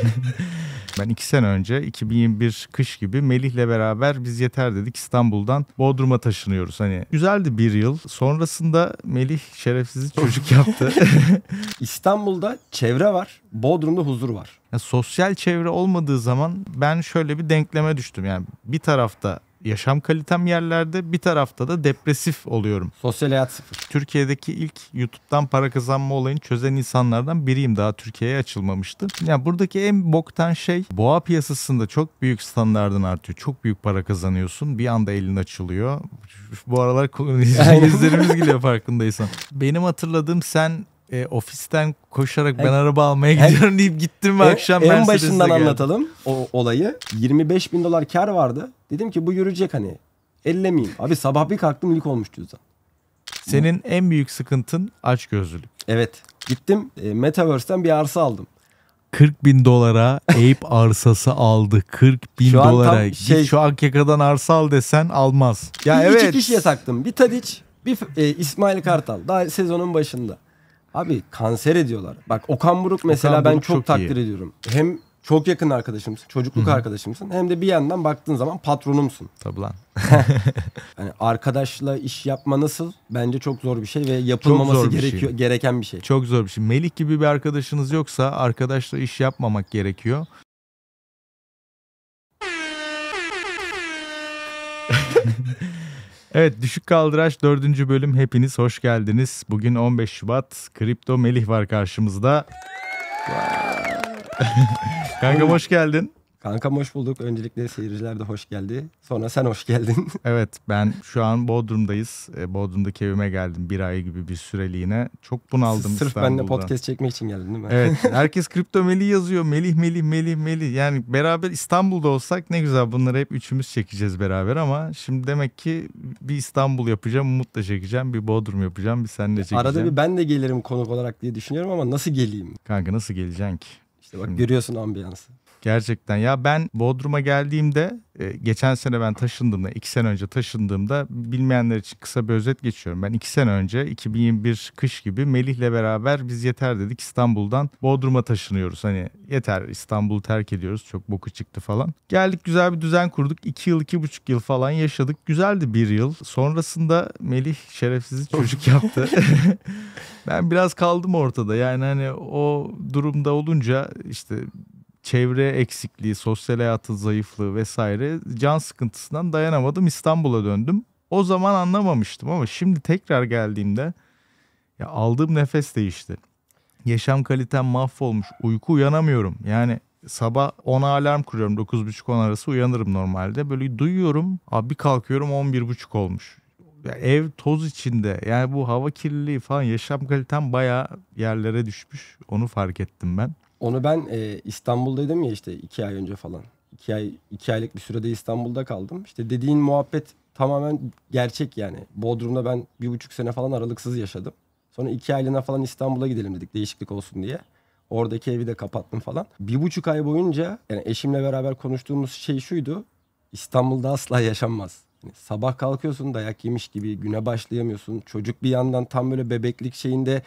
ben iki sene önce 2021 kış gibi Melih'le beraber biz yeter dedik İstanbul'dan Bodrum'a taşınıyoruz. Hani güzeldi bir yıl. Sonrasında Melih şerefsiz çocuk yaptı. İstanbul'da çevre var. Bodrum'da huzur var. Ya sosyal çevre olmadığı zaman ben şöyle bir denkleme düştüm. Yani bir tarafta yaşam kalitem yerlerde bir tarafta da depresif oluyorum. Sosyal hayat sıfır. Türkiye'deki ilk YouTube'dan para kazanma olayını çözen insanlardan biriyim. Daha Türkiye'ye açılmamıştı. Yani buradaki en boktan şey boğa piyasasında çok büyük standardın artıyor. Çok büyük para kazanıyorsun. Bir anda elin açılıyor. Bu aralar izlerimiz geliyor farkındaysan. Benim hatırladığım sen e, ofisten koşarak e, ben araba almaya e, gidiyorum hem, deyip gittim ve e, akşam en, en başından geldim. anlatalım o olayı. 25 bin dolar kar vardı. Dedim ki bu yürüyecek hani. Ellemeyeyim. Abi sabah bir kalktım ilk olmuş cüzdan. Senin en büyük sıkıntın aç gözlülük. Evet. Gittim e, Metaverse'den bir arsa aldım. 40 bin dolara Eyüp arsası aldı. 40 bin şu dolara. Şey... şu Akyaka'dan arsa al desen almaz. Ya bir evet. kişiye taktım. Bir Tadiç, bir e, İsmail Kartal. Daha sezonun başında. Abi kanser ediyorlar. Bak Okan Buruk mesela Okan ben çok, çok takdir iyi. ediyorum. Hem çok yakın arkadaşımsın, çocukluk Hı-hı. arkadaşımsın. Hem de bir yandan baktığın zaman patronumsun. Tabii lan. yani arkadaşla iş yapma nasıl? Bence çok zor bir şey ve yapılmaması bir gerekiyor, şey. gereken bir şey. Çok zor bir şey. Melik gibi bir arkadaşınız yoksa arkadaşla iş yapmamak gerekiyor. Evet Düşük Kaldıraç 4. bölüm hepiniz hoş geldiniz. Bugün 15 Şubat Kripto Melih var karşımızda. Kankam hoş geldin. Kanka hoş bulduk. Öncelikle seyirciler de hoş geldi. Sonra sen hoş geldin. evet ben şu an Bodrum'dayız. E, Bodrum'daki evime geldim bir ay gibi bir süreliğine. Çok bunaldım Sırf İstanbul'da. benimle podcast çekmek için geldin değil mi? Evet herkes kripto Melih yazıyor. Melih Melih Melih Melih. Yani beraber İstanbul'da olsak ne güzel bunları hep üçümüz çekeceğiz beraber ama şimdi demek ki bir İstanbul yapacağım Umut'la çekeceğim. Bir Bodrum yapacağım bir seninle çekeceğim. Arada bir ben de gelirim konuk olarak diye düşünüyorum ama nasıl geleyim? Kanka nasıl geleceksin ki? İşte bak şimdi... görüyorsun ambiyansı. Gerçekten ya ben Bodrum'a geldiğimde e, geçen sene ben taşındığımda iki sene önce taşındığımda bilmeyenler için kısa bir özet geçiyorum. Ben iki sene önce 2021 kış gibi Melih'le beraber biz yeter dedik İstanbul'dan Bodrum'a taşınıyoruz. Hani yeter İstanbul'u terk ediyoruz çok boku çıktı falan. Geldik güzel bir düzen kurduk. iki yıl iki buçuk yıl falan yaşadık. Güzeldi bir yıl. Sonrasında Melih şerefsiz çocuk yaptı. ben biraz kaldım ortada yani hani o durumda olunca işte çevre eksikliği, sosyal hayatın zayıflığı vesaire can sıkıntısından dayanamadım İstanbul'a döndüm. O zaman anlamamıştım ama şimdi tekrar geldiğimde ya aldığım nefes değişti. Yaşam kalitem mahvolmuş. Uyku uyanamıyorum. Yani sabah 10'a alarm kuruyorum. 9.30-10 arası uyanırım normalde. Böyle duyuyorum. Abi kalkıyorum 11.30 olmuş. Ya ev toz içinde. Yani bu hava kirliliği falan yaşam kalitem bayağı yerlere düşmüş. Onu fark ettim ben. Onu ben e, İstanbul'daydım ya işte iki ay önce falan. İki, ay, iki aylık bir sürede İstanbul'da kaldım. İşte dediğin muhabbet tamamen gerçek yani. Bodrum'da ben bir buçuk sene falan aralıksız yaşadım. Sonra iki aylığına falan İstanbul'a gidelim dedik değişiklik olsun diye. Oradaki evi de kapattım falan. Bir buçuk ay boyunca yani eşimle beraber konuştuğumuz şey şuydu. İstanbul'da asla yaşanmaz. Yani sabah kalkıyorsun dayak yemiş gibi güne başlayamıyorsun. Çocuk bir yandan tam böyle bebeklik şeyinde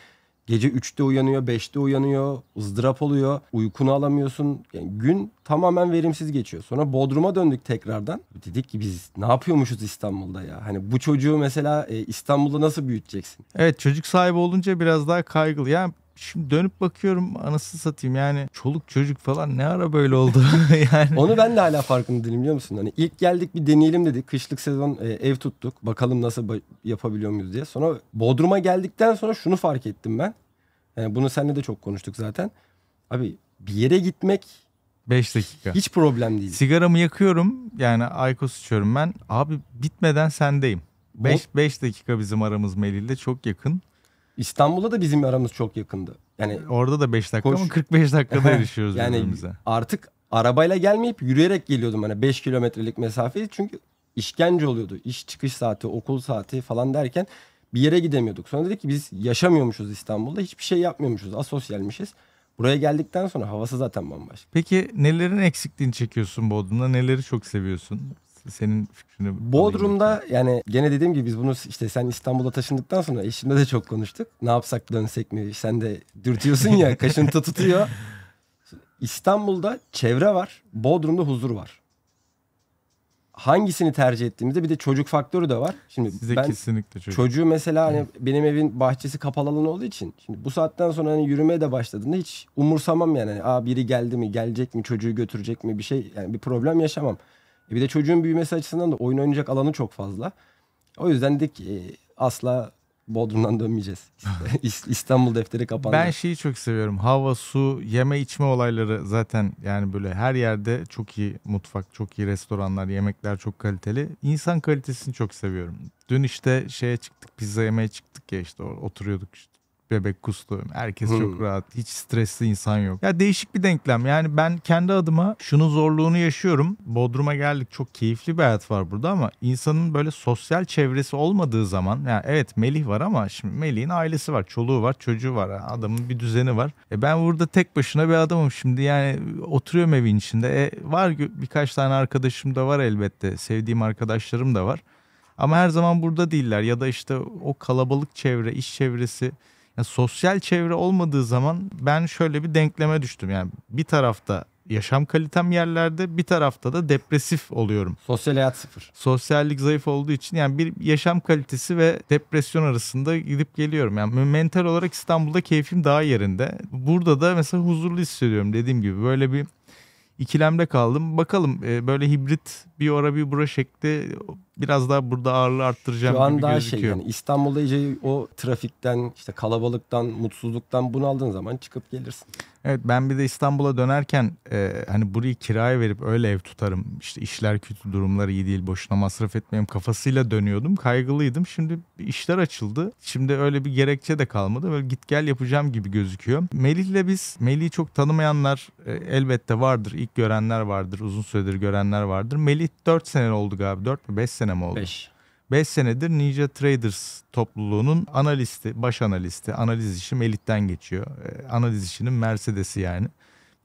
Gece 3'te uyanıyor, 5'te uyanıyor, ızdırap oluyor, uykunu alamıyorsun. Yani gün tamamen verimsiz geçiyor. Sonra Bodrum'a döndük tekrardan. Dedik ki biz ne yapıyormuşuz İstanbul'da ya? Hani bu çocuğu mesela e, İstanbul'da nasıl büyüteceksin? Evet çocuk sahibi olunca biraz daha kaygılı. Yani Şimdi dönüp bakıyorum anası satayım yani çoluk çocuk falan ne ara böyle oldu yani. Onu ben de hala farkında değilim biliyor musun? Hani ilk geldik bir deneyelim dedik. Kışlık sezon e, ev tuttuk. Bakalım nasıl ba- yapabiliyor muyuz diye. Sonra Bodrum'a geldikten sonra şunu fark ettim ben. Yani e, bunu seninle de çok konuştuk zaten. Abi bir yere gitmek 5 dakika. Hiç problem değil. Sigaramı yakıyorum. Yani Aykos içiyorum ben. Abi bitmeden sendeyim. 5 dakika bizim aramız Melil'de çok yakın. İstanbul'a da bizim aramız çok yakındı. Yani orada da 5 dakika koş... ama 45 dakikada erişiyoruz yani birbirimize. Artık arabayla gelmeyip yürüyerek geliyordum hani 5 kilometrelik mesafeyi çünkü işkence oluyordu. İş çıkış saati, okul saati falan derken bir yere gidemiyorduk. Sonra dedik ki biz yaşamıyormuşuz İstanbul'da. Hiçbir şey yapmıyormuşuz. Asosyalmişiz. Buraya geldikten sonra havası zaten bambaşka. Peki nelerin eksikliğini çekiyorsun Bodrum'da? Neleri çok seviyorsun? senin fikrini Bodrum'da yani gene dediğim gibi biz bunu işte sen İstanbul'a taşındıktan sonra eşimle de çok konuştuk. Ne yapsak dönsek mi? Sen de dürtüyorsun ya kaşıntı tutuyor. İstanbul'da çevre var. Bodrum'da huzur var. Hangisini tercih ettiğimizde bir de çocuk faktörü de var. Şimdi Size ben kesinlikle çocuk. çocuğu mesela hani benim evin bahçesi kapalı alan olduğu için şimdi bu saatten sonra hani yürümeye de başladığında hiç umursamam yani. Hani, Aa biri geldi mi, gelecek mi, çocuğu götürecek mi bir şey yani bir problem yaşamam. E bir de çocuğun büyümesi açısından da oyun oynayacak alanı çok fazla. O yüzden dedik e, asla Bodrum'dan dönmeyeceğiz. İstanbul defteri kapandı. Ben şeyi çok seviyorum. Hava, su, yeme içme olayları zaten yani böyle her yerde çok iyi mutfak, çok iyi restoranlar, yemekler çok kaliteli. İnsan kalitesini çok seviyorum. Dün işte şeye çıktık, pizza yemeye çıktık ya işte oturuyorduk işte bebek kustu. Herkes çok hmm. rahat. Hiç stresli insan yok. Ya değişik bir denklem. Yani ben kendi adıma şunu zorluğunu yaşıyorum. Bodrum'a geldik. Çok keyifli bir hayat var burada ama insanın böyle sosyal çevresi olmadığı zaman yani evet Melih var ama şimdi Melih'in ailesi var. Çoluğu var, çocuğu var. Adamın bir düzeni var. E ben burada tek başına bir adamım şimdi. Yani oturuyorum evin içinde. E var birkaç tane arkadaşım da var elbette. Sevdiğim arkadaşlarım da var. Ama her zaman burada değiller ya da işte o kalabalık çevre, iş çevresi yani sosyal çevre olmadığı zaman ben şöyle bir denkleme düştüm. Yani bir tarafta yaşam kalitem yerlerde bir tarafta da depresif oluyorum. Sosyal hayat sıfır. Sosyallik zayıf olduğu için yani bir yaşam kalitesi ve depresyon arasında gidip geliyorum. Yani mental olarak İstanbul'da keyfim daha yerinde. Burada da mesela huzurlu hissediyorum dediğim gibi. Böyle bir ikilemde kaldım. Bakalım e, böyle hibrit bir ora bir bura şekli biraz daha burada ağırlığı arttıracağım Şu an daha şey, gözüküyor. Şey yani İstanbul'da iyice o trafikten işte kalabalıktan mutsuzluktan bunu aldığın zaman çıkıp gelirsin. Evet ben bir de İstanbul'a dönerken e, hani burayı kiraya verip öyle ev tutarım işte işler kötü durumları iyi değil boşuna masraf etmeyeyim kafasıyla dönüyordum kaygılıydım şimdi işler açıldı şimdi öyle bir gerekçe de kalmadı böyle git gel yapacağım gibi gözüküyor. Melih'le biz Melih'i çok tanımayanlar e, elbette vardır ilk görenler vardır uzun süredir görenler vardır Melih 4 sene oldu galiba 4 mü 5 sene sene mi oldu? 5. 5 senedir Ninja Traders topluluğunun analisti, baş analisti, analiz işi Melit'ten geçiyor. E, analiz işinin Mercedes'i yani.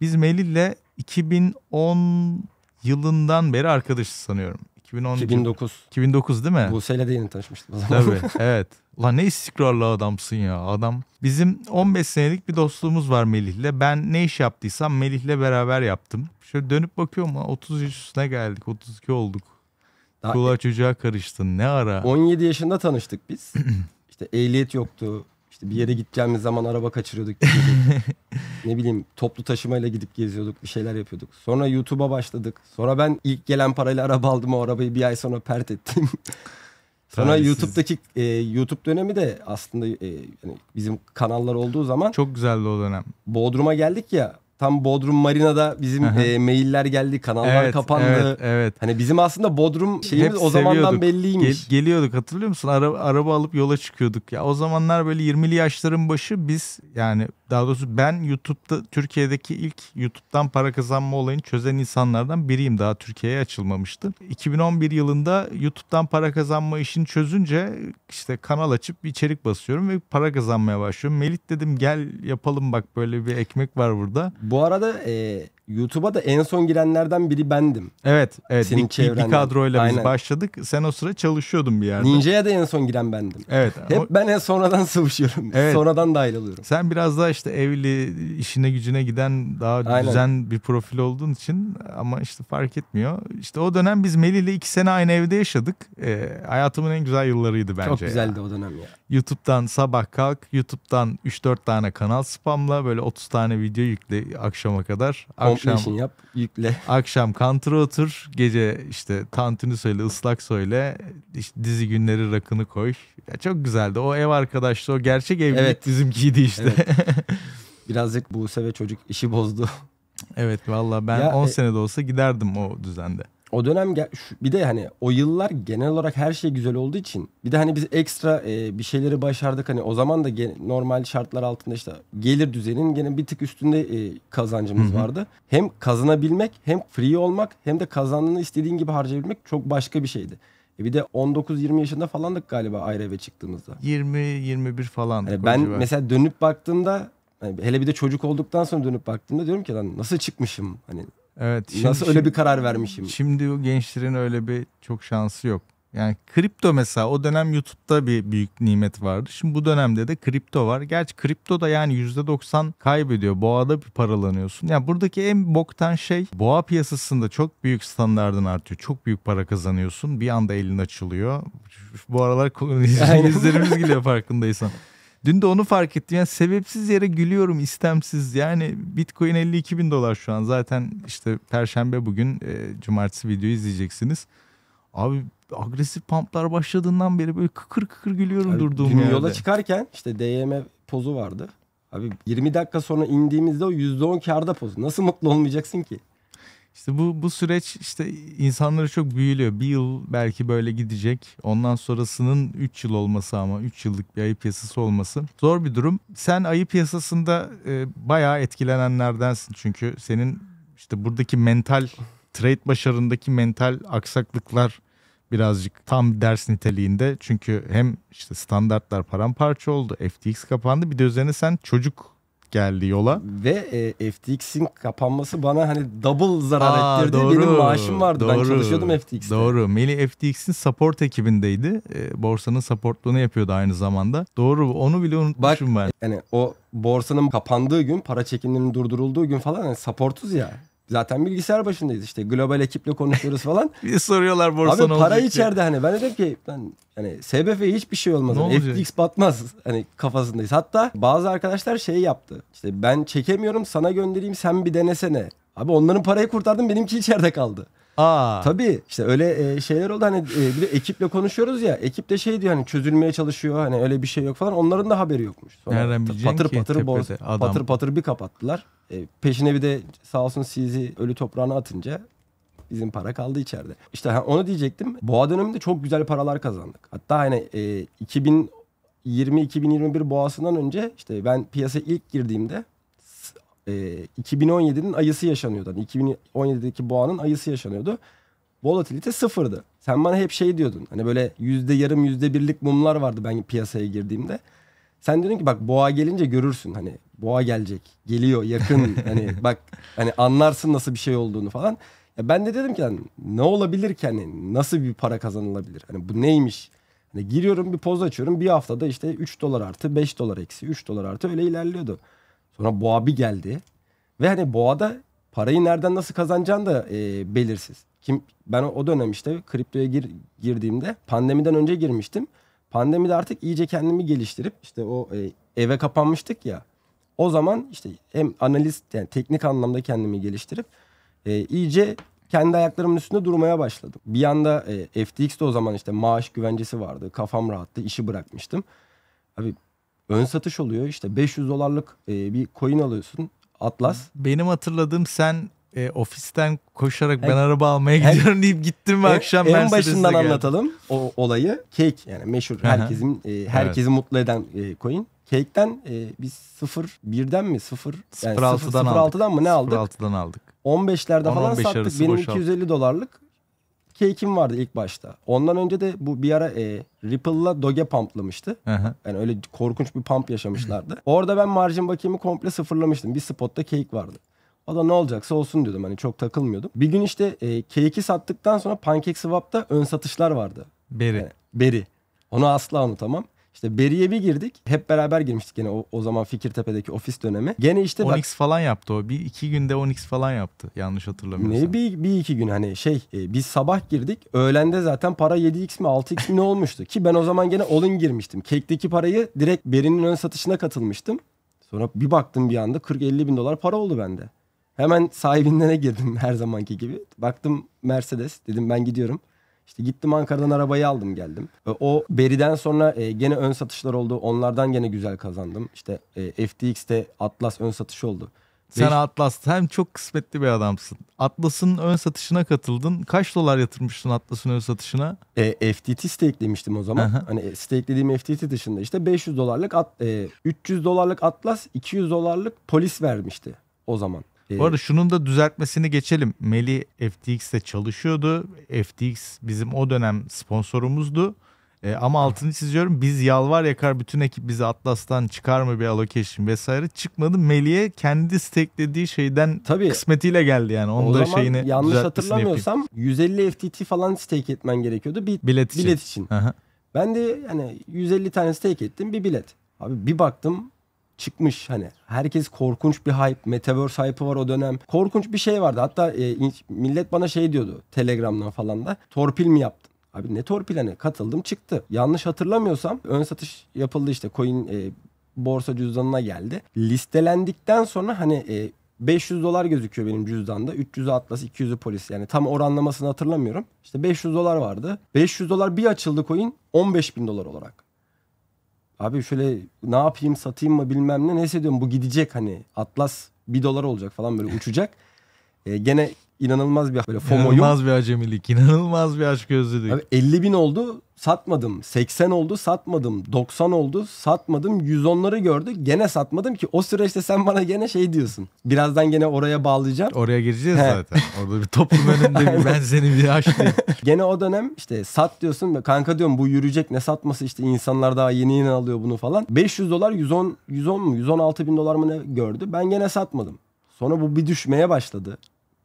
Biz Melit'le 2010 yılından beri arkadaşız sanıyorum. 2010, 2009. 2009 değil mi? Buse'yle de yeni tanışmıştım o zaman. Tabii evet. Ulan ne istikrarlı adamsın ya adam. Bizim 15 senelik bir dostluğumuz var Melih'le. Ben ne iş yaptıysam Melih'le beraber yaptım. Şöyle dönüp bakıyorum 30 yaşına geldik 32 olduk. Daha Kulağa e- çocuğa karıştın ne ara? 17 yaşında tanıştık biz. işte ehliyet yoktu. İşte bir yere gideceğimiz zaman araba kaçırıyorduk. ne bileyim toplu taşımayla gidip geziyorduk bir şeyler yapıyorduk. Sonra YouTube'a başladık. Sonra ben ilk gelen parayla araba aldım o arabayı bir ay sonra pert ettim. Sonra YouTube'daki e, YouTube dönemi de aslında e, yani bizim kanallar olduğu zaman çok güzeldi o dönem. Bodrum'a geldik ya tam Bodrum Marina'da bizim e, mailler geldi, kanallar evet, kapandı. Evet, evet. Hani bizim aslında Bodrum şeyimiz Hep o seviyorduk. zamandan belliymiş. Gel, geliyorduk hatırlıyor musun? Ara, araba alıp yola çıkıyorduk. Ya o zamanlar böyle 20'li yaşların başı biz yani daha doğrusu ben YouTube'da Türkiye'deki ilk YouTube'dan para kazanma olayını çözen insanlardan biriyim. Daha Türkiye'ye açılmamıştı. 2011 yılında YouTube'dan para kazanma işini çözünce işte kanal açıp içerik basıyorum ve para kazanmaya başlıyorum. Melit dedim gel yapalım bak böyle bir ekmek var burada. Bu arada e, YouTube'a da en son girenlerden biri bendim. Evet, evet. Senin bir, bir, bir kadroyla Aynen. başladık. Sen o sıra çalışıyordun bir yerde. Ninja'ya da en son giren bendim. Evet. Hep o... ben en sonradan sıvışıyorum. Evet. Sonradan dahil oluyorum. Sen biraz daha işte evli, işine gücüne giden daha Aynen. düzen bir profil olduğun için ama işte fark etmiyor. İşte o dönem biz Melih ile iki sene aynı evde yaşadık. Ee, hayatımın en güzel yıllarıydı bence. Çok güzeldi ya. o dönem ya. YouTube'dan sabah kalk, YouTube'dan 3-4 tane kanal spamla böyle 30 tane video yükle akşama kadar. Akşam Completion yap, yükle. Akşam kantra otur, gece işte tantuni söyle, ıslak söyle, işte dizi günleri rakını koy. Ya çok güzeldi. O ev arkadaşlığı, o gerçek evlilik evet. bizimkiydi işte. Evet. Birazcık Buse ve çocuk işi bozdu. Evet valla ben ya, 10 e, senede olsa giderdim o düzende. O dönem bir de hani o yıllar genel olarak her şey güzel olduğu için bir de hani biz ekstra e, bir şeyleri başardık hani o zaman da gene, normal şartlar altında işte gelir düzeninin gene bir tık üstünde e, kazancımız Hı-hı. vardı. Hem kazanabilmek hem free olmak hem de kazandığını istediğin gibi harcayabilmek çok başka bir şeydi. E bir de 19-20 yaşında falandık galiba ayrı eve çıktığımızda. 20-21 falan. Yani ben civar. mesela dönüp baktığımda hani hele bir de çocuk olduktan sonra dönüp baktığımda diyorum ki lan nasıl çıkmışım hani Evet. Şimdi, nasıl öyle şimdi, bir karar vermişim. Şimdi o gençlerin öyle bir çok şansı yok. Yani kripto mesela o dönem YouTube'da bir büyük nimet vardı. Şimdi bu dönemde de kripto var. Gerçi kripto da yani %90 kaybediyor. Boğada bir paralanıyorsun. Yani buradaki en boktan şey boğa piyasasında çok büyük standardın artıyor. Çok büyük para kazanıyorsun. Bir anda elin açılıyor. Bu aralar yüzlerimiz gülüyor farkındaysan. Dün de onu fark ettim. Yani sebepsiz yere gülüyorum istemsiz. Yani Bitcoin 52 bin dolar şu an. Zaten işte Perşembe bugün e, Cumartesi videoyu izleyeceksiniz. Abi agresif pamplar başladığından beri böyle kıkır kıkır gülüyorum yani durduğum yerde. yola çıkarken işte DYM pozu vardı. Abi 20 dakika sonra indiğimizde o %10 karda pozu. Nasıl mutlu olmayacaksın ki? İşte bu, bu süreç işte insanları çok büyülüyor. Bir yıl belki böyle gidecek. Ondan sonrasının 3 yıl olması ama 3 yıllık bir ayı piyasası olması zor bir durum. Sen ayı piyasasında e, bayağı etkilenenlerdensin. Çünkü senin işte buradaki mental trade başarındaki mental aksaklıklar birazcık tam ders niteliğinde. Çünkü hem işte standartlar paramparça oldu. FTX kapandı. Bir de üzerine sen çocuk geldi yola. Ve e, FTX'in kapanması bana hani double zarar Aa, ettirdi. Doğru, Benim maaşım vardı. Doğru, ben çalışıyordum FTX'te. Doğru. Meli FTX'in support ekibindeydi. E, borsanın supportluğunu yapıyordu aynı zamanda. Doğru. Onu bile unutmuşum Bak, ben. Yani o borsanın kapandığı gün, para çekiminin durdurulduğu gün falan yani supportuz ya zaten bilgisayar başındayız işte global ekiple konuşuyoruz falan. bir soruyorlar borsan Abi para içeride hani ben dedim ki ben hani SBF'ye hiçbir şey olmaz. Hani FTX batmaz hani kafasındayız. Hatta bazı arkadaşlar şey yaptı. İşte ben çekemiyorum sana göndereyim sen bir denesene. Abi onların parayı kurtardım benimki içeride kaldı. Aa. Tabii işte öyle e, şeyler oldu hani e, bir de ekiple konuşuyoruz ya ekip de şey diyor hani çözülmeye çalışıyor hani öyle bir şey yok falan onların da haberi yokmuş. Sonra Nereden bileceksin patır, ki patır, boz, adam. patır patır bir kapattılar. E, peşine bir de sağ olsun sizi ölü toprağına atınca bizim para kaldı içeride. İşte ha, onu diyecektim boğa döneminde çok güzel paralar kazandık. Hatta hani e, 2020-2021 boğasından önce işte ben piyasaya ilk girdiğimde e, ee, 2017'nin ayısı yaşanıyordu. Hani 2017'deki boğanın ayısı yaşanıyordu. Volatilite sıfırdı. Sen bana hep şey diyordun. Hani böyle yüzde yarım yüzde birlik mumlar vardı ben piyasaya girdiğimde. Sen dedin ki bak boğa gelince görürsün hani boğa gelecek. Geliyor yakın hani bak hani anlarsın nasıl bir şey olduğunu falan. Ya ben de dedim ki hani, ne olabilir ki hani nasıl bir para kazanılabilir? Hani bu neymiş? Hani giriyorum bir poz açıyorum bir haftada işte 3 dolar artı 5 dolar eksi 3 dolar artı öyle ilerliyordu. Sonra boğa bir geldi. Ve hani boğada parayı nereden nasıl kazanacağın da e, belirsiz. Kim ben o dönem işte kriptoya gir, girdiğimde pandemiden önce girmiştim. Pandemide artık iyice kendimi geliştirip işte o e, eve kapanmıştık ya. O zaman işte hem analiz yani teknik anlamda kendimi geliştirip e, iyice kendi ayaklarımın üstünde durmaya başladım. Bir yanda e, FTX'de o zaman işte maaş güvencesi vardı. Kafam rahattı. işi bırakmıştım. Abi ön satış oluyor. İşte 500 dolarlık e, bir coin alıyorsun. Atlas. Benim hatırladığım sen e, ofisten koşarak ben araba almaya en, gidiyorum deyip gittim ve akşam en başından anlatalım o olayı. Cake yani meşhur herkesin e, herkesi evet. mutlu eden e, coin. Cake'den e, biz 0 birden mi 0 yani 06'dan 06'dan mı ne aldık? 06'dan aldık. 15'lerde falan 15 sattık. Benim 250 dolarlık K2'm vardı ilk başta. Ondan önce de bu bir ara e, Ripple'la Doge pumplamıştı. Aha. Yani öyle korkunç bir pump yaşamışlardı. Orada ben margin bakiyemi komple sıfırlamıştım. Bir spotta Cake vardı. O da ne olacaksa olsun diyordum. Hani çok takılmıyordum. Bir gün işte e, K2 sattıktan sonra Pancake Swap'ta ön satışlar vardı. Beri. Yani, beri. Onu asla unutamam. İşte Beriyevi girdik. Hep beraber girmiştik yine o, o zaman Fikirtepe'deki ofis dönemi. Gene işte 10x bak, falan yaptı o. Bir iki günde 10x falan yaptı. Yanlış hatırlamıyorsam. Ne bir, bir iki gün hani şey e, biz sabah girdik. Öğlende zaten para 7x mi 6x mi ne olmuştu? Ki ben o zaman gene olun girmiştim. Kekteki parayı direkt Beri'nin ön satışına katılmıştım. Sonra bir baktım bir anda 40-50 bin dolar para oldu bende. Hemen sahibinden girdim her zamanki gibi. Baktım Mercedes dedim ben gidiyorum. İşte gittim Ankara'dan arabayı aldım geldim. O Beri'den sonra e, gene ön satışlar oldu. Onlardan gene güzel kazandım. İşte e, FTX'te Atlas ön satış oldu. Sen Beş... Atlas hem çok kısmetli bir adamsın. Atlas'ın ön satışına katıldın. Kaç dolar yatırmıştın Atlas'ın ön satışına? E, FTT stakelemiştim o zaman. Aha. hani e, stakelediğim FTT dışında işte 500 dolarlık at, e, 300 dolarlık Atlas, 200 dolarlık polis vermişti o zaman. Ee, Bu arada şunun da düzeltmesini geçelim. Meli FTX'te çalışıyordu. FTX bizim o dönem sponsorumuzdu. E, ama altını çiziyorum biz yalvar yakar bütün ekip bizi Atlas'tan çıkar mı bir allocation vesaire çıkmadı. Meliye kendi steklediği şeyden Tabii. kısmetiyle geldi yani. Onun o da zaman şeyini yanlış hatırlamıyorsam 150 FTT falan stake etmen gerekiyordu bir bilet için. Bilet için. Aha. Ben de yani 150 tane stake ettim bir bilet. Abi bir baktım çıkmış hani herkes korkunç bir hype metaverse hype var o dönem korkunç bir şey vardı hatta e, millet bana şey diyordu telegramdan falan da torpil mi yaptın abi ne torpil hani katıldım çıktı yanlış hatırlamıyorsam ön satış yapıldı işte coin e, borsa cüzdanına geldi listelendikten sonra hani e, 500 dolar gözüküyor benim cüzdanda. 300'ü Atlas, 200'ü polis. Yani tam oranlamasını hatırlamıyorum. İşte 500 dolar vardı. 500 dolar bir açıldı coin 15 bin dolar olarak abi şöyle ne yapayım satayım mı bilmem ne neyse diyorum bu gidecek hani Atlas bir dolar olacak falan böyle uçacak. E, gene inanılmaz bir böyle FOMO'yum. İnanılmaz bir acemilik, inanılmaz bir aşk gözlülük. Abi 50 bin oldu satmadım. 80 oldu satmadım. 90 oldu satmadım. 110'ları gördü gene satmadım ki o süreçte sen bana gene şey diyorsun. Birazdan gene oraya bağlayacağım. Oraya gireceğiz He. zaten. Orada bir toplum önünde bir ben seni bir açtım. gene o dönem işte sat diyorsun. Kanka diyorum bu yürüyecek ne satması işte insanlar daha yeni yeni alıyor bunu falan. 500 dolar 110, 110 mu 116 bin dolar mı ne gördü. Ben gene satmadım. Sonra bu bir düşmeye başladı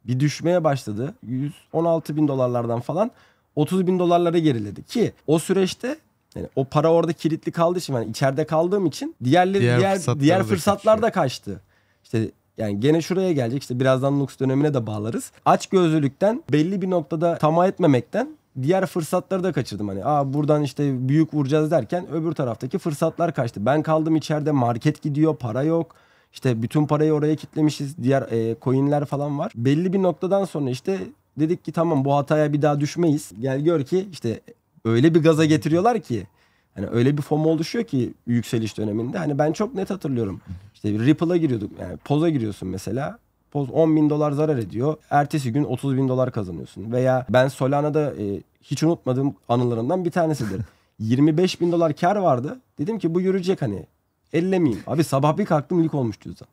bir düşmeye başladı. 116 bin dolarlardan falan 30 bin dolarlara geriledi ki o süreçte yani o para orada kilitli kaldığı için yani içeride kaldığım için diğerleri diğer diğer, fırsatlar diğer fırsatlar da şey. kaçtı. İşte yani gene şuraya gelecek işte birazdan lux dönemine de bağlarız. Aç gözlülükten belli bir noktada tamah etmemekten diğer fırsatları da kaçırdım. Hani aa buradan işte büyük vuracağız derken öbür taraftaki fırsatlar kaçtı. Ben kaldım içeride market gidiyor para yok. İşte bütün parayı oraya kitlemişiz. Diğer e, coinler falan var. Belli bir noktadan sonra işte dedik ki tamam bu hataya bir daha düşmeyiz. Gel gör ki işte öyle bir gaza getiriyorlar ki hani öyle bir FOMO oluşuyor ki yükseliş döneminde. Hani ben çok net hatırlıyorum. İşte Ripple'a giriyorduk. Yani Poz'a giriyorsun mesela. Poz 10 bin dolar zarar ediyor. Ertesi gün 30 bin dolar kazanıyorsun. Veya ben Solana'da e, hiç unutmadığım anılarımdan bir tanesidir. 25 bin dolar kar vardı. Dedim ki bu yürüyecek hani ellemeyeyim. Abi sabah bir kalktım ilk olmuş cüzdan.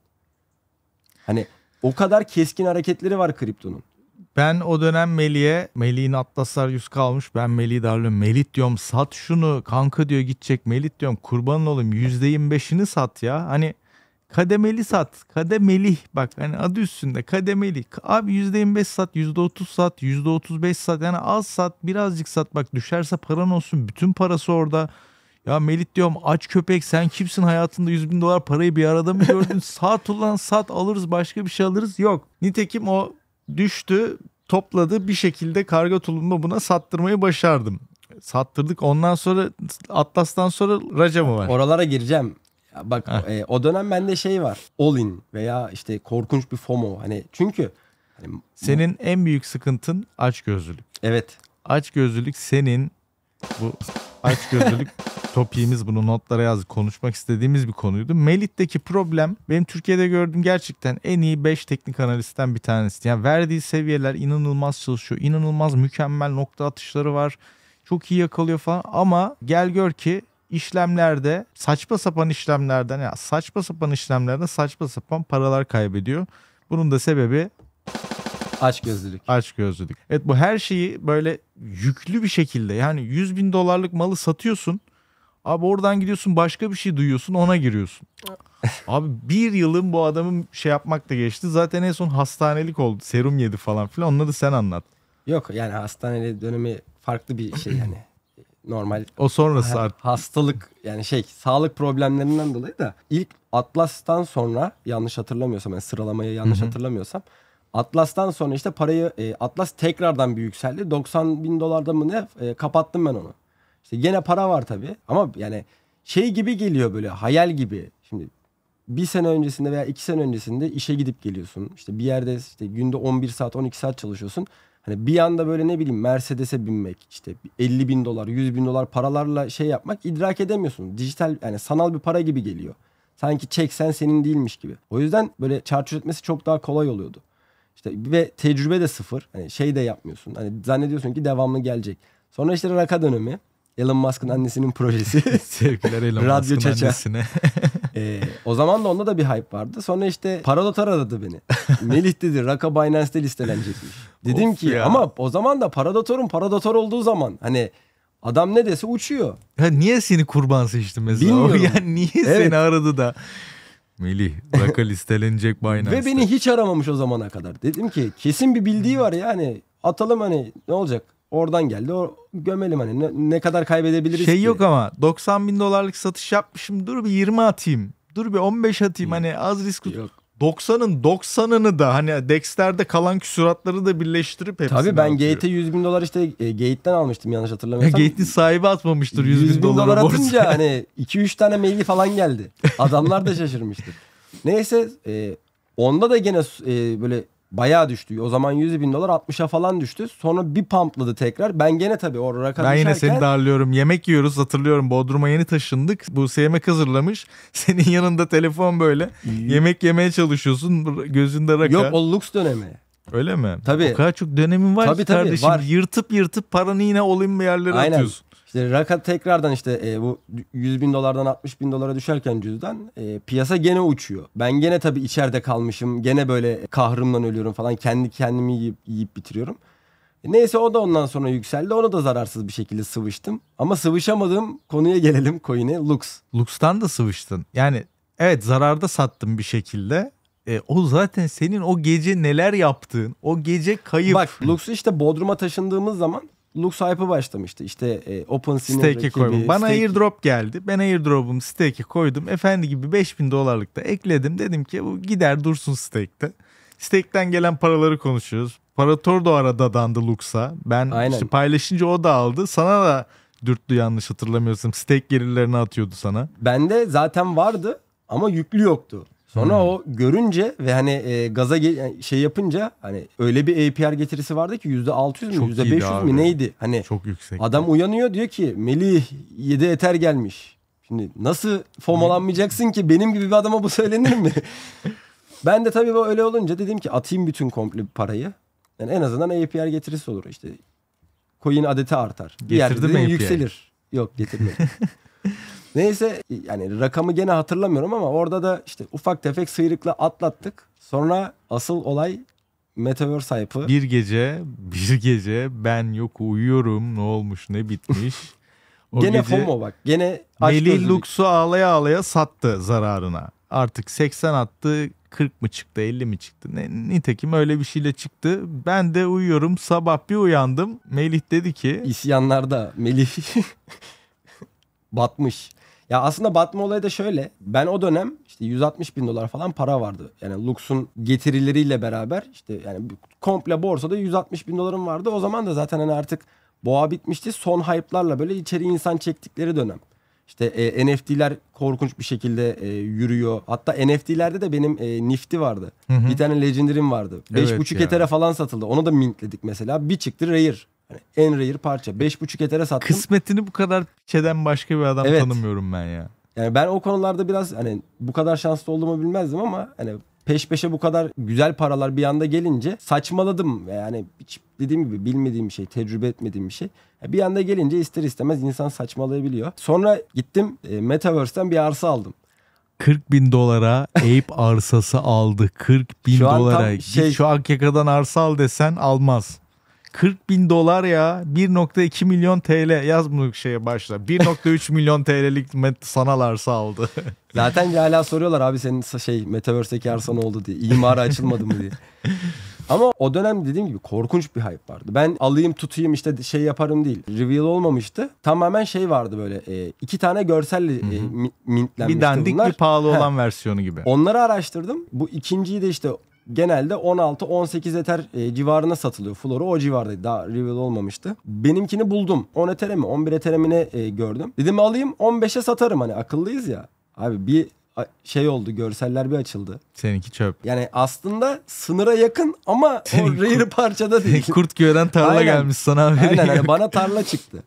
Hani o kadar keskin hareketleri var kriptonun. Ben o dönem Meliye Meli'nin Atlaslar yüz kalmış. Ben Melih'i darlıyorum. Melit diyorum sat şunu kanka diyor gidecek. Melit diyorum kurbanın olayım %25'ini sat ya. Hani kademeli sat. Kademeli bak hani adı üstünde kademeli. Abi beş sat, otuz sat, otuz beş sat. Yani az sat, birazcık sat. Bak düşerse paran olsun. Bütün parası orada. Ya Melit diyorum aç köpek sen kimsin hayatında 100 bin dolar parayı bir arada mı gördün? sat ulan sat alırız başka bir şey alırız. Yok. Nitekim o düştü topladı bir şekilde karga tulumunu buna sattırmayı başardım. Sattırdık ondan sonra Atlas'tan sonra raja mı var? Oralara gireceğim. Bak e, o dönem bende şey var. All in veya işte korkunç bir FOMO. Hani çünkü hani, senin en büyük sıkıntın aç açgözlülük. Evet. Aç Açgözlülük senin bu aç açgözlülük topiğimiz bunu notlara yazdık. Konuşmak istediğimiz bir konuydu. Melit'teki problem benim Türkiye'de gördüğüm gerçekten en iyi 5 teknik analistten bir tanesi. Yani verdiği seviyeler inanılmaz çalışıyor. İnanılmaz mükemmel nokta atışları var. Çok iyi yakalıyor falan ama gel gör ki işlemlerde saçma sapan işlemlerden ya saçma sapan işlemlerde saçma sapan paralar kaybediyor. Bunun da sebebi Aç gözlülük. Aç gözlülük. Evet bu her şeyi böyle yüklü bir şekilde yani 100 bin dolarlık malı satıyorsun. Abi oradan gidiyorsun başka bir şey duyuyorsun ona giriyorsun. Abi bir yılın bu adamın şey yapmak da geçti. Zaten en son hastanelik oldu. Serum yedi falan filan. Onları da sen anlat. Yok yani hastaneli dönemi farklı bir şey yani. Normal. O sonrası artık. Hastalık yani şey sağlık problemlerinden dolayı da ilk Atlas'tan sonra yanlış hatırlamıyorsam yani sıralamayı yanlış hatırlamıyorsam Atlas'tan sonra işte parayı e, Atlas tekrardan bir yükseldi. 90 bin dolarda mı ne e, kapattım ben onu. İşte gene para var tabii ama yani şey gibi geliyor böyle hayal gibi. Şimdi bir sene öncesinde veya iki sene öncesinde işe gidip geliyorsun. İşte bir yerde işte günde 11 saat 12 saat çalışıyorsun. Hani bir anda böyle ne bileyim Mercedes'e binmek işte 50 bin dolar 100 bin dolar paralarla şey yapmak idrak edemiyorsun. Dijital yani sanal bir para gibi geliyor. Sanki çeksen senin değilmiş gibi. O yüzden böyle çarçur etmesi çok daha kolay oluyordu. İşte ve tecrübe de sıfır. Hani şey de yapmıyorsun. Hani zannediyorsun ki devamlı gelecek. Sonra işte raka dönemi. Elon Musk'ın annesinin projesi. Sevgiler Elon Radyo Musk'ın annesine. ee, o zaman da onda da bir hype vardı. Sonra işte Paradotar aradı beni. Melih dedi Raka Binance'de listelenecekmiş. Dedim of ki ya. ama o zaman da paradotorun paradotor olduğu zaman hani adam ne dese uçuyor. Ha, niye seni kurban seçti mesela? Bilmiyorum. Yani niye evet. seni aradı da? Melih Raka listelenecek Binance'de. Ve beni hiç aramamış o zamana kadar. Dedim ki kesin bir bildiği var yani atalım hani ne olacak? Oradan geldi. O gömelim hani ne, ne kadar kaybedebiliriz Şey ki? yok ama 90 bin dolarlık satış yapmışım dur bir 20 atayım. Dur bir 15 atayım hani yok. hani az risk. Yok. 90'ın 90'ını da hani Dexter'de kalan küsuratları da birleştirip hepsini Tabii ben Gate'e 100 bin dolar işte e, Gate'den almıştım yanlış hatırlamıyorsam. Gate'in sahibi atmamıştır 100, 100 bin, bin dolar atınca hani 2-3 tane maili falan geldi. Adamlar da şaşırmıştı. Neyse e, onda da gene e, böyle Bayağı düştü. O zaman 100 bin dolar 60'a falan düştü. Sonra bir pumpladı tekrar. Ben gene tabii o raka Ben yine düşerken- seni darlıyorum. Yemek yiyoruz hatırlıyorum. Bodrum'a yeni taşındık. Bu yemek hazırlamış. Senin yanında telefon böyle. Yemek yemeye çalışıyorsun. Gözünde rakam Yok o lux dönemi. Öyle mi? Tabii. O kadar çok dönemin var Tabii, ki tabii, var. Yırtıp yırtıp paranı yine olayım bir yerlere Aynen. atıyorsun. İşte raka tekrardan işte e, bu 100 bin dolardan 60 bin dolara düşerken cüzdan e, piyasa gene uçuyor. Ben gene tabii içeride kalmışım. Gene böyle kahrımdan ölüyorum falan. Kendi kendimi yiyip, yiyip bitiriyorum. E, neyse o da ondan sonra yükseldi. Onu da zararsız bir şekilde sıvıştım. Ama sıvışamadığım konuya gelelim coin'e Lux. Lux'tan da sıvıştın. Yani evet zararda sattım bir şekilde. E, o zaten senin o gece neler yaptığın, o gece kayıp. Bak Lux işte Bodrum'a taşındığımız zaman topluluk sahibi başlamıştı. İşte e, OpenSea'nin rakibi. Koydum. Bana stake... airdrop geldi. Ben airdrop'um stake'i koydum. Efendi gibi 5000 dolarlıkta ekledim. Dedim ki bu gider dursun stake'te. Stake'ten gelen paraları konuşuyoruz. Parator da arada dandı Lux'a. Ben işte paylaşınca o da aldı. Sana da dürttü yanlış hatırlamıyorsam. Stake gelirlerini atıyordu sana. Bende zaten vardı ama yüklü yoktu. Sonra hmm. o görünce ve hani e, gaza ge- şey yapınca hani öyle bir APR getirisi vardı ki yüzde 600 mü yüzde 500 abi. mü neydi? Hani çok yüksek. Adam uyanıyor diyor ki Melih 7 eter gelmiş. Şimdi nasıl formalanmayacaksın ki benim gibi bir adama bu söylenir mi? ben de tabii öyle olunca dedim ki atayım bütün komple parayı. Yani en azından APR getirisi olur işte. Coin adeti artar. Getirdi mi Yükselir. Yok getirmedi. Neyse yani rakamı gene hatırlamıyorum ama orada da işte ufak tefek sıyrıkla atlattık. Sonra asıl olay Metaverse hype'ı. Bir gece, bir gece ben yok uyuyorum ne olmuş ne bitmiş. O gene gece, FOMO bak gene Melih Lux'u ağlaya ağlaya sattı zararına. Artık 80 attı 40 mı çıktı 50 mi çıktı ne, nitekim öyle bir şeyle çıktı. Ben de uyuyorum sabah bir uyandım Melih dedi ki. İsyanlarda Melih batmış. Ya aslında batma olayı da şöyle. Ben o dönem işte 160 bin dolar falan para vardı. Yani Lux'un getirileriyle beraber işte yani komple borsada 160 bin dolarım vardı. O zaman da zaten hani artık boğa bitmişti. Son hype'larla böyle içeri insan çektikleri dönem. İşte e, NFT'ler korkunç bir şekilde e, yürüyor. Hatta NFT'lerde de benim e, Nifty vardı. Hı hı. Bir tane Legendary'im vardı. 5.5 evet buçuk etere falan satıldı. Onu da mintledik mesela. Bir çıktı Rare. Hani en rare parça. 5.5 etere sattım. Kısmetini bu kadar piçeden başka bir adam evet. tanımıyorum ben ya. Yani ben o konularda biraz hani bu kadar şanslı olduğumu bilmezdim ama hani peş peşe bu kadar güzel paralar bir anda gelince saçmaladım. Yani dediğim gibi bilmediğim bir şey, tecrübe etmediğim bir şey. Bir anda gelince ister istemez insan saçmalayabiliyor. Sonra gittim e, Metaverse'ten bir arsa aldım. 40 bin dolara Ape arsası aldı. 40 bin şu dolara. Şey... Git şu Akyaka'dan arsa al desen almaz. 40 bin dolar ya 1.2 milyon TL yaz bunu şeye başla 1.3 milyon TL'lik sanal arsa aldı. Zaten hala soruyorlar abi senin şey Metaverse'deki arsa ne oldu diye imara açılmadı mı diye. Ama o dönem dediğim gibi korkunç bir hype vardı. Ben alayım tutayım işte şey yaparım değil. Reveal olmamıştı. Tamamen şey vardı böyle e, iki tane görselle e, mintlenmişti bunlar. Bir dandik bir pahalı ha. olan versiyonu gibi. Onları araştırdım. Bu ikinciyi de işte genelde 16-18 eter e, civarına satılıyor. Flor'u o civardaydı. Daha reveal olmamıştı. Benimkini buldum. 10 etere mi 11 etere mi ne e, gördüm. Dedim alayım 15'e satarım hani akıllıyız ya. Abi bir şey oldu görseller bir açıldı. Seninki çöp. Yani aslında sınıra yakın ama Senin o rare parçada değil. Kurt gören tarla Aynen. gelmiş sana haberi Aynen hani bana tarla çıktı.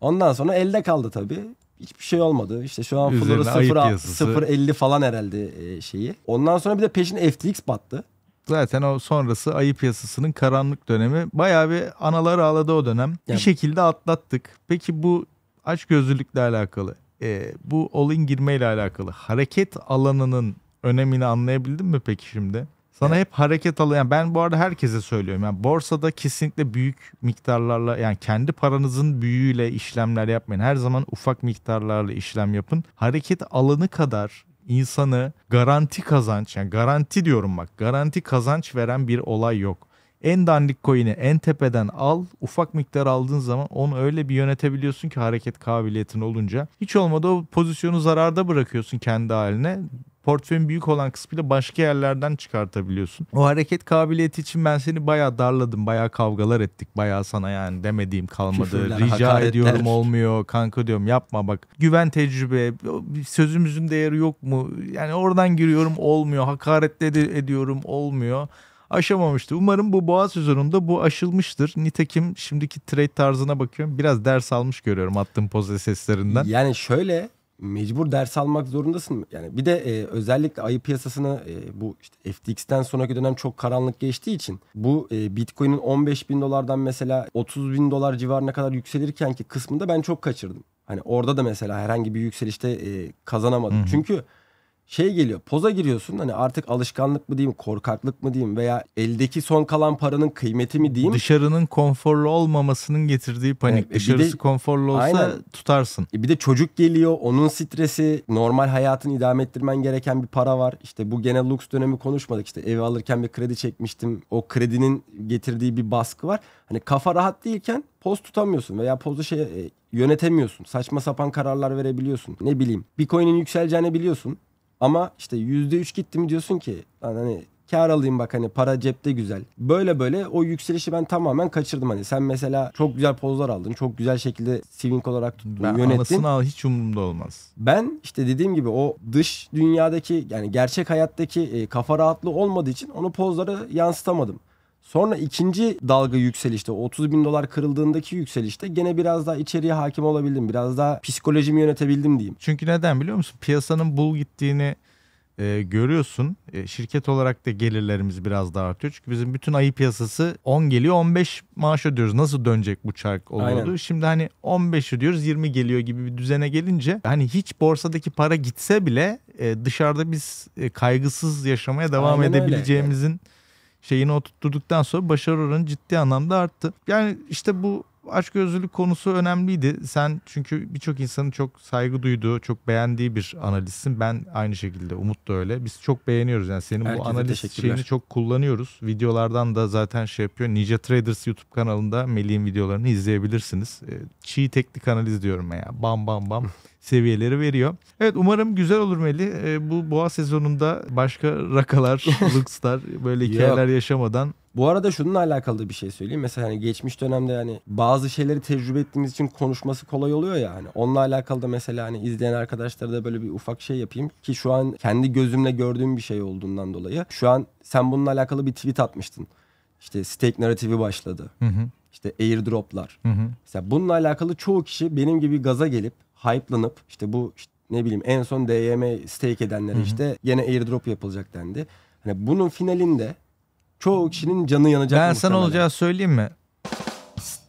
Ondan sonra elde kaldı tabii hiçbir şey olmadı. İşte şu an Üzerine Flora 0.50 falan herhalde e, şeyi. Ondan sonra bir de peşin FTX battı. Zaten o sonrası ayı piyasasının karanlık dönemi. Bayağı bir analar ağladı o dönem. Yani. Bir şekilde atlattık. Peki bu aç açgözlülükle alakalı, e, bu all-in girmeyle alakalı hareket alanının önemini anlayabildin mi peki şimdi? Sana evet. hep hareket alayan ben bu arada herkese söylüyorum. Yani borsada kesinlikle büyük miktarlarla yani kendi paranızın büyüğüyle işlemler yapmayın. Her zaman ufak miktarlarla işlem yapın. Hareket alanı kadar insanı garanti kazanç yani garanti diyorum bak garanti kazanç veren bir olay yok. En dandik coin'i en tepeden al ufak miktar aldığın zaman onu öyle bir yönetebiliyorsun ki hareket kabiliyetin olunca hiç olmadı o pozisyonu zararda bırakıyorsun kendi haline portföyün büyük olan kısmıyla başka yerlerden çıkartabiliyorsun. O hareket kabiliyeti için ben seni bayağı darladım. Bayağı kavgalar ettik. Bayağı sana yani demediğim kalmadı. Küfürler, Rica hakaretler. ediyorum olmuyor. Kanka diyorum yapma bak. Güven tecrübe. Sözümüzün değeri yok mu? Yani oradan giriyorum olmuyor. Hakaret ediyorum olmuyor aşamamıştı. Umarım bu boğaz sezonunda bu aşılmıştır. Nitekim şimdiki trade tarzına bakıyorum. Biraz ders almış görüyorum attığım poze seslerinden. Yani şöyle mecbur ders almak zorundasın. Yani bir de e, özellikle ayı piyasasını e, bu işte FTX'ten sonraki dönem çok karanlık geçtiği için bu e, Bitcoin'in 15 bin dolardan mesela 30 bin dolar civarına kadar yükselirken ki kısmında ben çok kaçırdım. Hani orada da mesela herhangi bir yükselişte e, kazanamadım. Hı-hı. Çünkü şey geliyor poza giriyorsun hani artık alışkanlık mı diyeyim korkaklık mı diyeyim veya eldeki son kalan paranın kıymeti mi diyeyim. Dışarının konforlu olmamasının getirdiği panik evet, e, dışarısı de, konforlu olsa aynen. tutarsın. E bir de çocuk geliyor onun stresi normal hayatını idame ettirmen gereken bir para var işte bu genel lüks dönemi konuşmadık işte evi alırken bir kredi çekmiştim o kredinin getirdiği bir baskı var. Hani kafa rahat değilken poz tutamıyorsun veya pozu şey e, yönetemiyorsun. Saçma sapan kararlar verebiliyorsun. Ne bileyim Bitcoin'in yükseleceğini biliyorsun. Ama işte %3 gitti mi diyorsun ki hani kar alayım bak hani para cepte güzel. Böyle böyle o yükselişi ben tamamen kaçırdım hani. Sen mesela çok güzel pozlar aldın. Çok güzel şekilde swing olarak tuttun, ben yönettin. Ben al hiç umurumda olmaz. Ben işte dediğim gibi o dış dünyadaki yani gerçek hayattaki e, kafa rahatlığı olmadığı için onu pozlara yansıtamadım. Sonra ikinci dalga yükselişte 30 bin dolar kırıldığındaki yükselişte gene biraz daha içeriye hakim olabildim. Biraz daha psikolojimi yönetebildim diyeyim. Çünkü neden biliyor musun? Piyasanın bul gittiğini e, görüyorsun. E, şirket olarak da gelirlerimiz biraz daha artıyor. Çünkü bizim bütün ayı piyasası 10 geliyor 15 maaş ödüyoruz. Nasıl dönecek bu çark olurdu? Şimdi hani 15 ödüyoruz 20 geliyor gibi bir düzene gelince hani hiç borsadaki para gitse bile e, dışarıda biz e, kaygısız yaşamaya devam Aynen edebileceğimizin öyle şeyini oturttuktan sonra başarı oranı ciddi anlamda arttı. Yani işte bu açgözlülük konusu önemliydi. Sen çünkü birçok insanın çok saygı duyduğu, çok beğendiği bir analistsin. Ben aynı şekilde, Umut da öyle. Biz çok beğeniyoruz yani senin Herkese bu analiz şeyini çok kullanıyoruz. Videolardan da zaten şey yapıyor. Ninja Traders YouTube kanalında Melih'in videolarını izleyebilirsiniz. Ee, çiğ teknik analiz diyorum ya. Bam bam bam. seviyeleri veriyor. Evet umarım güzel olur Meli. E, ee, bu boğa sezonunda başka rakalar, lüksler böyle hikayeler yaşamadan bu arada şununla alakalı bir şey söyleyeyim. Mesela hani geçmiş dönemde yani bazı şeyleri tecrübe ettiğimiz için konuşması kolay oluyor ya hani. Onunla alakalı da mesela hani izleyen arkadaşlara da böyle bir ufak şey yapayım ki şu an kendi gözümle gördüğüm bir şey olduğundan dolayı. Şu an sen bununla alakalı bir tweet atmıştın. İşte steak narratifi başladı. Hı hı. İşte airdroplar. Hı hı. Mesela bununla alakalı çoğu kişi benim gibi gaza gelip hype'lanıp işte bu işte ne bileyim en son DYM stake edenler Hı-hı. işte yine airdrop yapılacak dendi. Hani bunun finalinde çoğu kişinin canı yanacak. Ben sana olacağı söyleyeyim mi?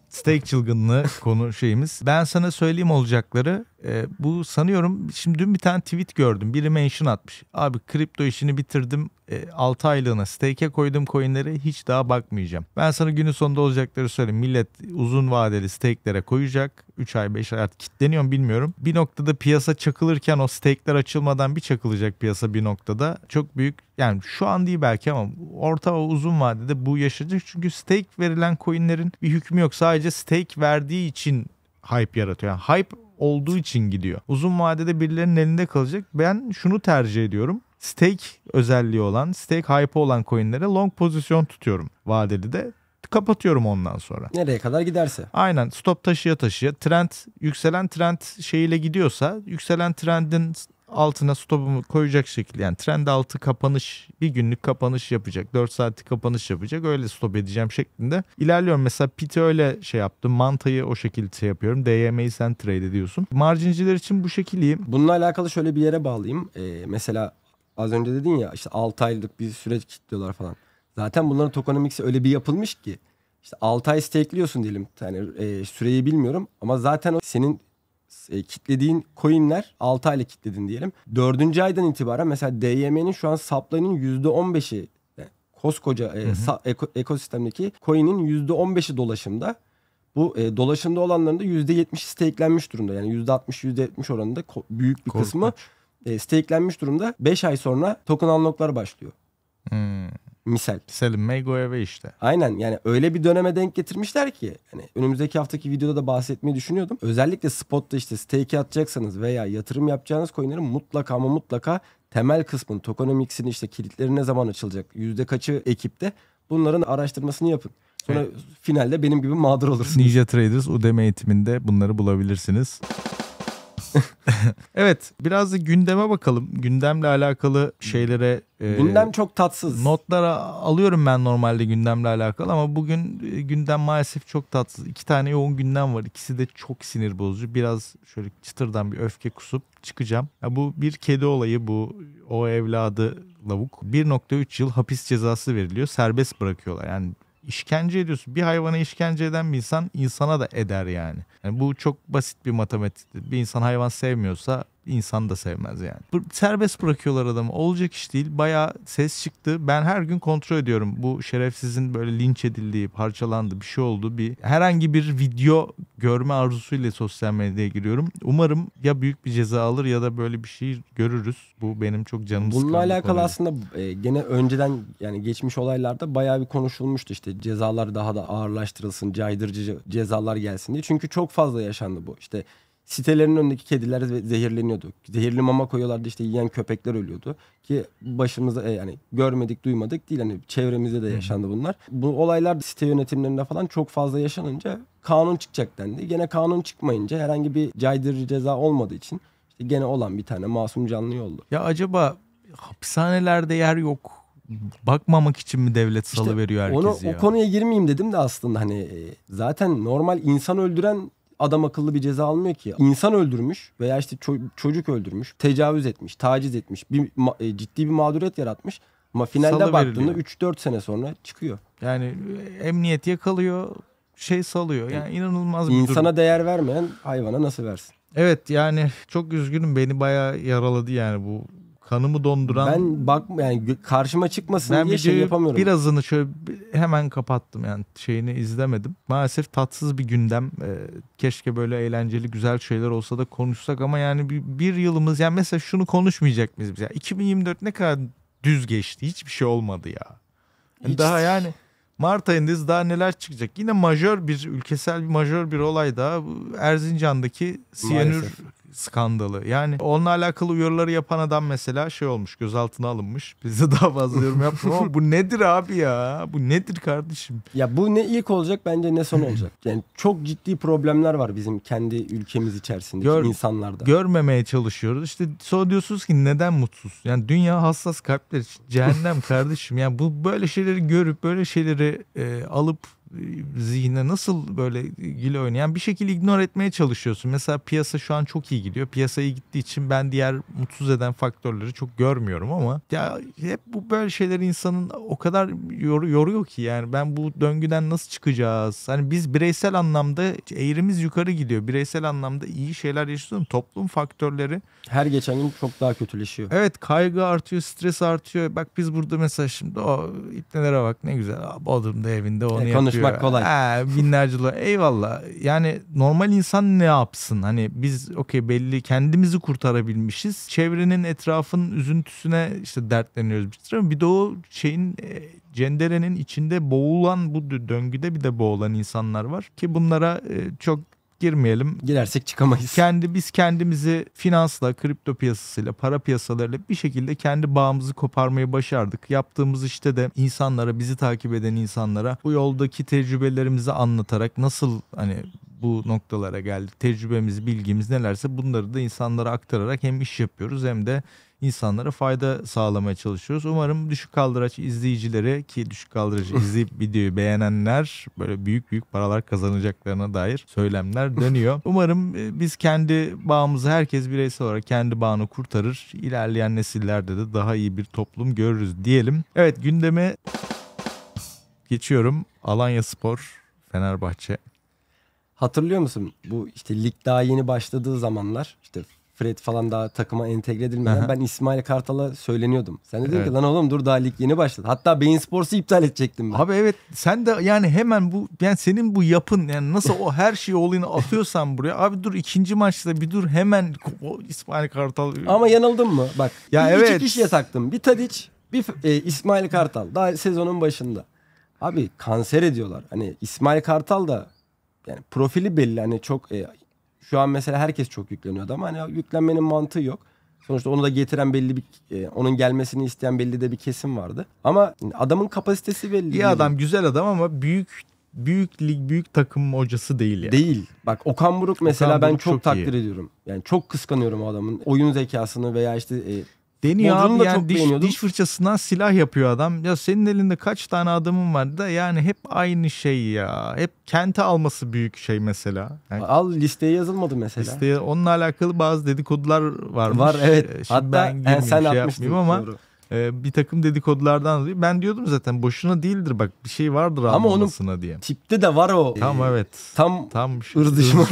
Stake çılgınlığı konu şeyimiz. Ben sana söyleyeyim olacakları. E, bu sanıyorum şimdi dün bir tane tweet gördüm. Biri mention atmış. Abi kripto işini bitirdim. E, ee, 6 aylığına stake'e koydum coinleri hiç daha bakmayacağım. Ben sana günün sonunda olacakları söyleyeyim. Millet uzun vadeli stake'lere koyacak. 3 ay 5 ay artık kitleniyor mu bilmiyorum. Bir noktada piyasa çakılırken o stake'ler açılmadan bir çakılacak piyasa bir noktada. Çok büyük yani şu an değil belki ama orta ve uzun vadede bu yaşayacak. Çünkü stake verilen coinlerin bir hükmü yok. Sadece stake verdiği için hype yaratıyor. Yani hype olduğu için gidiyor. Uzun vadede birilerinin elinde kalacak. Ben şunu tercih ediyorum stake özelliği olan, stake hype olan coinlere long pozisyon tutuyorum vadeli de. Kapatıyorum ondan sonra. Nereye kadar giderse. Aynen stop taşıya taşıya trend yükselen trend şeyiyle gidiyorsa yükselen trendin altına stopumu koyacak şekilde yani trend altı kapanış bir günlük kapanış yapacak 4 saatlik kapanış yapacak öyle stop edeceğim şeklinde ilerliyorum. Mesela Pit'i öyle şey yaptım mantayı o şekilde şey yapıyorum DYM'yi sen trade ediyorsun. Marjinciler için bu şekliyim Bununla alakalı şöyle bir yere bağlayayım. Ee, mesela az önce dedin ya işte 6 aylık bir süreç kilitliyorlar falan. Zaten bunların tokenomics'i öyle bir yapılmış ki işte 6 ay stakeliyorsun diyelim. Yani e, süreyi bilmiyorum ama zaten o senin e, kitlediğin coinler 6 ayla kitledin diyelim. 4. aydan itibaren mesela DYM'nin şu an supply'nin %15'i e, koskoca e, hı hı. Sa, eko, ekosistemdeki coin'in %15'i dolaşımda. Bu e, dolaşımda olanların da %70 stakelenmiş durumda. Yani %60 %70 oranında büyük bir Korkunç. kısmı e, stakelenmiş durumda. 5 ay sonra token unlock'lar başlıyor. Hmm. Misal. Misal Maygoyev'e işte. Aynen yani öyle bir döneme denk getirmişler ki. Yani önümüzdeki haftaki videoda da bahsetmeyi düşünüyordum. Özellikle spotta işte stake atacaksanız veya yatırım yapacağınız coinlerin mutlaka ama mutlaka temel kısmın, tokenomics'in işte kilitleri ne zaman açılacak, yüzde kaçı ekipte bunların araştırmasını yapın. Sonra evet. finalde benim gibi mağdur olursunuz. Ninja Traders Udemy eğitiminde bunları bulabilirsiniz. evet biraz da gündeme bakalım. Gündemle alakalı şeylere... E, gündem çok tatsız. Notlara alıyorum ben normalde gündemle alakalı ama bugün e, gündem maalesef çok tatsız. İki tane yoğun gündem var. İkisi de çok sinir bozucu. Biraz şöyle çıtırdan bir öfke kusup çıkacağım. Ya bu bir kedi olayı bu. O evladı lavuk. 1.3 yıl hapis cezası veriliyor. Serbest bırakıyorlar. Yani işkence ediyorsun. Bir hayvana işkence eden bir insan insana da eder yani. yani bu çok basit bir matematik. Bir insan hayvan sevmiyorsa insan da sevmez yani. serbest bırakıyorlar adamı. Olacak iş değil. Bayağı ses çıktı. Ben her gün kontrol ediyorum. Bu şerefsizin böyle linç edildiği, parçalandı, bir şey oldu. Bir herhangi bir video görme arzusuyla sosyal medyaya giriyorum. Umarım ya büyük bir ceza alır ya da böyle bir şey görürüz. Bu benim çok canım Bununla alakalı konuyu. aslında e, gene önceden yani geçmiş olaylarda bayağı bir konuşulmuştu işte cezalar daha da ağırlaştırılsın, caydırıcı cezalar gelsin diye. Çünkü çok fazla yaşandı bu. İşte sitelerin önündeki kediler zehirleniyordu. Zehirli mama koyuyorlardı işte yiyen köpekler ölüyordu. Ki başımıza e, yani görmedik duymadık değil hani çevremizde de yaşandı bunlar. Bu olaylar site yönetimlerinde falan çok fazla yaşanınca kanun çıkacak dendi. Gene kanun çıkmayınca herhangi bir caydırıcı ceza olmadığı için işte gene olan bir tane masum canlı yoldu. Ya acaba hapishanelerde yer yok bakmamak için mi devlet işte salı veriyor herkesi onu, ya? O konuya girmeyeyim dedim de aslında hani e, zaten normal insan öldüren adam akıllı bir ceza almıyor ki. İnsan öldürmüş veya işte ço- çocuk öldürmüş, tecavüz etmiş, taciz etmiş, bir ma- e, ciddi bir mağduriyet yaratmış. Ama finalde Salı baktığında 3-4 sene sonra çıkıyor. Yani e, emniyet yakalıyor, şey salıyor. E, yani inanılmaz bir İnsana durum. değer vermeyen hayvana nasıl versin? Evet yani çok üzgünüm beni bayağı yaraladı yani bu kanımı donduran. Ben bak yani karşıma çıkmasın ben diye şey yapamıyorum. Birazını şöyle hemen kapattım yani şeyini izlemedim. Maalesef tatsız bir gündem. Ee, keşke böyle eğlenceli güzel şeyler olsa da konuşsak ama yani bir, bir yılımız yani mesela şunu konuşmayacak mıyız biz ya? 2024 ne kadar düz geçti. Hiçbir şey olmadı ya. Yani Daha yani Mart ayındayız daha neler çıkacak. Yine majör bir ülkesel bir majör bir olay daha Erzincan'daki siyanür Maalesef skandalı. Yani onunla alakalı uyarıları yapan adam mesela şey olmuş gözaltına alınmış. Biz daha fazla yorum yapmam ama bu nedir abi ya? Bu nedir kardeşim? Ya bu ne ilk olacak bence ne son olacak. Yani çok ciddi problemler var bizim kendi ülkemiz içerisinde Gör, insanlarda. Görmemeye çalışıyoruz. İşte sonra diyorsunuz ki neden mutsuz? Yani dünya hassas kalpler için cehennem kardeşim. Yani bu böyle şeyleri görüp böyle şeyleri e, alıp zihne nasıl böyle gile oynayan bir şekilde ignore etmeye çalışıyorsun. Mesela piyasa şu an çok iyi gidiyor. Piyasaya gittiği için ben diğer mutsuz eden faktörleri çok görmüyorum ama ya hep bu böyle şeyler insanın o kadar yor yoruyor ki yani ben bu döngüden nasıl çıkacağız? Hani biz bireysel anlamda eğrimiz yukarı gidiyor. Bireysel anlamda iyi şeyler yaşıyorsun. Toplum faktörleri her geçen gün çok daha kötüleşiyor. Evet kaygı artıyor, stres artıyor. Bak biz burada mesela şimdi o ipnelere bak ne güzel. Bodrum'da evinde onu evet, yapıyor ulaşmak kolay. He, binlerce dolar. Eyvallah. Yani normal insan ne yapsın? Hani biz okey belli kendimizi kurtarabilmişiz. Çevrenin etrafın üzüntüsüne işte dertleniyoruz. Bir de o şeyin e, cenderenin içinde boğulan bu döngüde bir de boğulan insanlar var ki bunlara e, çok girmeyelim. Girersek çıkamayız. Kendi biz kendimizi finansla, kripto piyasasıyla, para piyasalarıyla bir şekilde kendi bağımızı koparmayı başardık. Yaptığımız işte de insanlara, bizi takip eden insanlara bu yoldaki tecrübelerimizi anlatarak nasıl hani bu noktalara geldik, tecrübemiz, bilgimiz nelerse bunları da insanlara aktararak hem iş yapıyoruz hem de insanlara fayda sağlamaya çalışıyoruz. Umarım Düşük Kaldıraç izleyicileri ki Düşük Kaldıraç izleyip videoyu beğenenler böyle büyük büyük paralar kazanacaklarına dair söylemler dönüyor. Umarım e, biz kendi bağımızı herkes bireysel olarak kendi bağını kurtarır. İlerleyen nesillerde de daha iyi bir toplum görürüz diyelim. Evet gündeme geçiyorum. Alanya Spor, Fenerbahçe. Hatırlıyor musun bu işte lig daha yeni başladığı zamanlar işte Fred falan daha takıma entegre edilmeden ben İsmail Kartal'a söyleniyordum. Sen de dedin evet. ki lan oğlum dur daha lig yeni başladı. Hatta Beyin Sports'u iptal edecektim ben. Abi evet sen de yani hemen bu yani senin bu yapın yani nasıl o her şeyi olayını atıyorsan buraya. Abi dur ikinci maçta bir dur hemen o İsmail Kartal. Ama yanıldım mı? Bak ya bir evet. iki kişiye taktım. Bir Tadic bir e, İsmail Kartal daha sezonun başında. Abi kanser ediyorlar. Hani İsmail Kartal da yani profili belli. Hani çok e, şu an mesela herkes çok yükleniyordu ama hani yüklenmenin mantığı yok. Sonuçta onu da getiren belli bir e, onun gelmesini isteyen belli de bir kesim vardı. Ama adamın kapasitesi belli. İyi adam, güzel adam ama büyük büyük lig, büyük takım hocası değil yani. Değil. Bak Okan Buruk mesela Okan ben çok, çok takdir iyi. ediyorum. Yani çok kıskanıyorum o adamın oyun zekasını veya işte e, Deniyor Modunu abi yani diş, diş fırçasından silah yapıyor adam. Ya senin elinde kaç tane adamın var da yani hep aynı şey ya. Hep kente alması büyük şey mesela. Yani Al listeye yazılmadı mesela. Listeye onunla alakalı bazı dedikodular varmış. Var evet. Şimdi Hatta ben yani sen şey atmıştın. Ama doğru e, bir takım dedikodulardan dolayı ben diyordum zaten boşuna değildir bak bir şey vardır Ama onun diye. tipte de var o. Tam ee, evet. Tam, tam şu-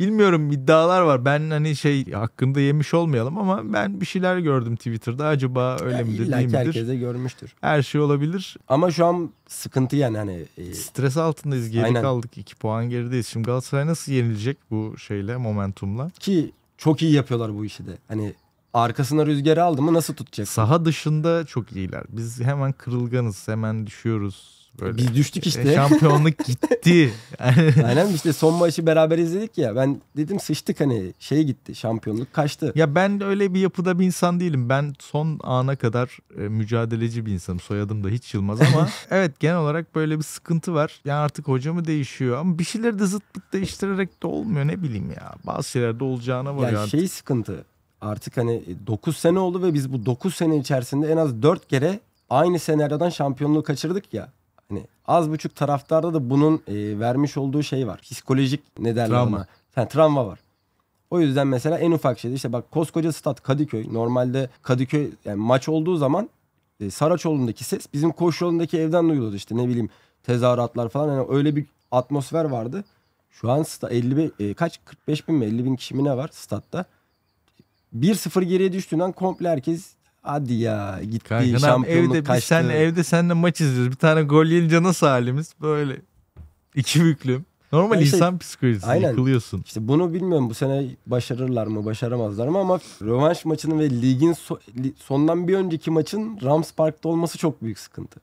Bilmiyorum iddialar var. Ben hani şey hakkında yemiş olmayalım ama ben bir şeyler gördüm Twitter'da. Acaba öyle midir İlla değil ki midir? herkes görmüştür. Her şey olabilir. Ama şu an sıkıntı yani hani e, Stres altındayız. Geri Aynen. kaldık. 2 puan gerideyiz. Şimdi Galatasaray nasıl yenilecek bu şeyle, momentumla? ki çok iyi yapıyorlar bu işi de. Hani arkasına rüzgarı aldı mı nasıl tutacak? Saha dışında çok iyiler. Biz hemen kırılganız, hemen düşüyoruz. Böyle. Biz düştük e, işte. E, şampiyonluk gitti. Aynen işte son maçı beraber izledik ya. Ben dedim sıçtık hani şey gitti şampiyonluk kaçtı. Ya ben öyle bir yapıda bir insan değilim. Ben son ana kadar e, mücadeleci bir insanım. Soyadım da hiç yılmaz ama evet genel olarak böyle bir sıkıntı var. Yani artık hocamı değişiyor ama bir şeyleri de zıtlık değiştirerek de olmuyor ne bileyim ya. Bazı şeyler de olacağına var ya. Ya şey sıkıntı artık hani 9 e, sene oldu ve biz bu 9 sene içerisinde en az 4 kere aynı senaryodan şampiyonluğu kaçırdık ya. Hani az buçuk taraftarda da bunun e, vermiş olduğu şey var. Psikolojik ne derler travma. ona? Yani travma var. O yüzden mesela en ufak şeydi işte bak koskoca stat Kadıköy. Normalde Kadıköy yani maç olduğu zaman e, Saraçoğlu'ndaki ses bizim koşu yolundaki evden duyuluyordu işte ne bileyim tezahüratlar falan. Yani öyle bir atmosfer vardı. Şu an sta 50 e, kaç 45 bin mi 50 bin kişi mi ne var statta? 1-0 geriye düştüğün an komple herkes hadi ya gitti Kanka, şampiyonluk evde, kaçtı. Biz senle, evde senle maç izliyoruz. Bir tane gol yiyince nasıl halimiz? Böyle iki büklüm. Normal yani işte, insan psikolojisi aynen. yıkılıyorsun. İşte bunu bilmiyorum bu sene başarırlar mı başaramazlar mı ama rövanş maçının ve ligin so- sondan bir önceki maçın Rams Park'ta olması çok büyük sıkıntı.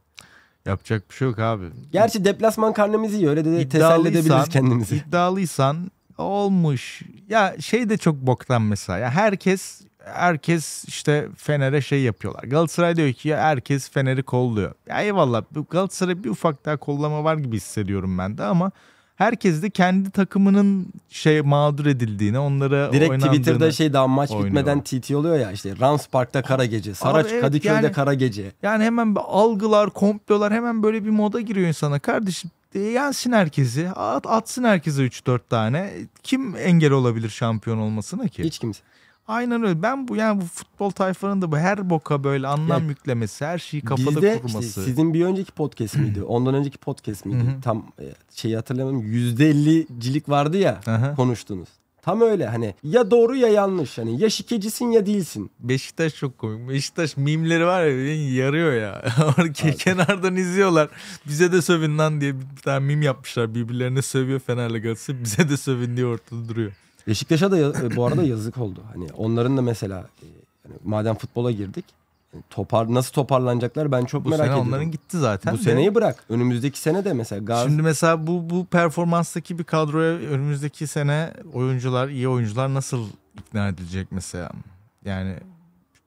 Yapacak bir şey yok abi. Gerçi deplasman karnemizi iyi öyle de teselli edebiliriz kendimizi. İddialıysan olmuş. Ya şey de çok boktan mesela. Ya herkes herkes işte Fener'e şey yapıyorlar. Galatasaray diyor ki ya herkes Fener'i kolluyor. Ya eyvallah Galatasaray bir ufak daha kollama var gibi hissediyorum ben de ama herkes de kendi takımının şey mağdur edildiğini, onlara Direkt Twitter'da şey daha maç oynuyor. bitmeden TT oluyor ya işte Rams Park'ta kara gece, Saraç evet, Kadıköy'de yani, kara gece. Yani hemen algılar, komplolar hemen böyle bir moda giriyor insana. Kardeşim ee, yensin herkesi. At, atsın herkese 3-4 tane. Kim engel olabilir şampiyon olmasına ki? Hiç kimse. Aynen öyle. Ben bu yani bu futbol tayfanın da bu her boka böyle anlam yani, yüklemesi, her şeyi kafada bizde, kurması. Işte sizin bir önceki podcast mıydı? Ondan önceki podcast mıydı? Tam e, şeyi hatırlamıyorum. %50'cilik vardı ya konuştunuz Tam öyle hani ya doğru ya yanlış hani ya şikecisin ya değilsin. Beşiktaş çok komik. Beşiktaş mimleri var ya yarıyor ya. Kenardan izliyorlar. Bize de sövün lan diye bir tane mim yapmışlar. Birbirlerine sövüyor Fener'le Galatasaray. Bize de sövün diye ortada duruyor. Beşiktaş'a da e, bu arada yazık oldu. Hani onların da mesela e, yani madem futbola girdik topar nasıl toparlanacaklar ben çok bu merak ediyorum. Bu sene onların gitti zaten. Bu de. seneyi bırak. Önümüzdeki sene de mesela Gaz... Şimdi mesela bu bu performanstaki bir kadroya önümüzdeki sene oyuncular, iyi oyuncular nasıl ikna edilecek mesela? Yani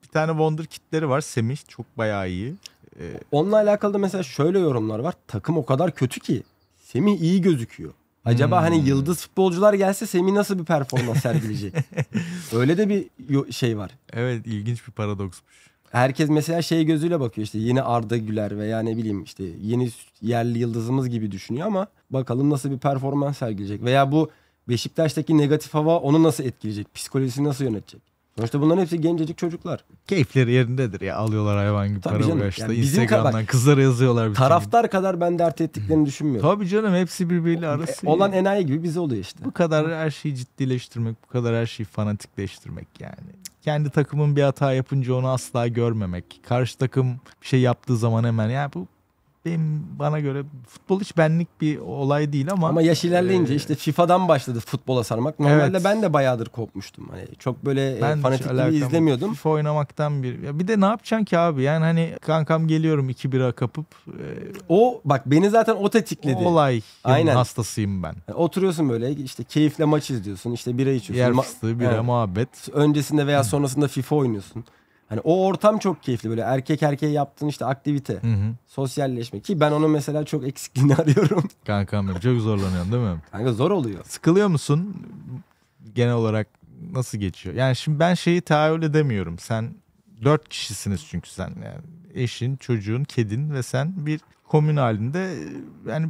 bir tane Wonder kitleri var. Semih çok bayağı iyi. Ee... Onunla alakalı da mesela şöyle yorumlar var. Takım o kadar kötü ki Semih iyi gözüküyor. Acaba hani hmm. hani yıldız futbolcular gelse Semih nasıl bir performans sergileyecek? Öyle de bir şey var. Evet ilginç bir paradoksmuş herkes mesela şey gözüyle bakıyor işte yeni Arda Güler veya ne bileyim işte yeni yerli yıldızımız gibi düşünüyor ama bakalım nasıl bir performans sergileyecek veya bu Beşiktaş'taki negatif hava onu nasıl etkileyecek? Psikolojisini nasıl yönetecek? Sonuçta bunların hepsi gencecik çocuklar. Keyifleri yerindedir ya alıyorlar hayvan gibi Tabii para canım. uğraştı. Yani Instagram'dan kadar, kızlara yazıyorlar. Bir taraftar şey. kadar ben dert ettiklerini hmm. düşünmüyorum. Tabii canım hepsi birbiriyle e, arası. Olan enayi gibi bize oluyor işte. Bu kadar her şeyi ciddileştirmek, bu kadar her şeyi fanatikleştirmek yani. Kendi takımın bir hata yapınca onu asla görmemek. Karşı takım bir şey yaptığı zaman hemen ya bu benim bana göre futbol hiç benlik bir olay değil ama ama yaş ilerleyince e, işte ee, FIFA'dan başladı futbola sarmak. Normalde evet. ben de bayağıdır kopmuştum. Hani çok böyle e, ben fanatik gibi izlemiyordum. FIFA oynamaktan bir. Ya bir de ne yapacaksın ki abi? Yani hani kankam geliyorum 2 bira kapıp. E, o bak beni zaten o tetikledi. olay. Aynen. Hastasıyım ben. Yani e, oturuyorsun böyle işte keyifle maç izliyorsun. işte bira içiyorsun. Yer fıstığı, bira, yani, muhabbet. Öncesinde veya sonrasında FIFA oynuyorsun. Hani o ortam çok keyifli böyle erkek erkeğe yaptığın işte aktivite, hı hı. sosyalleşme ki ben onu mesela çok eksikliğini arıyorum. Kankam benim çok zorlanıyorsun değil mi? Kanka zor oluyor. Sıkılıyor musun genel olarak nasıl geçiyor? Yani şimdi ben şeyi tahayyül edemiyorum. Sen dört kişisiniz çünkü sen yani eşin, çocuğun, kedin ve sen bir komün halinde e, yani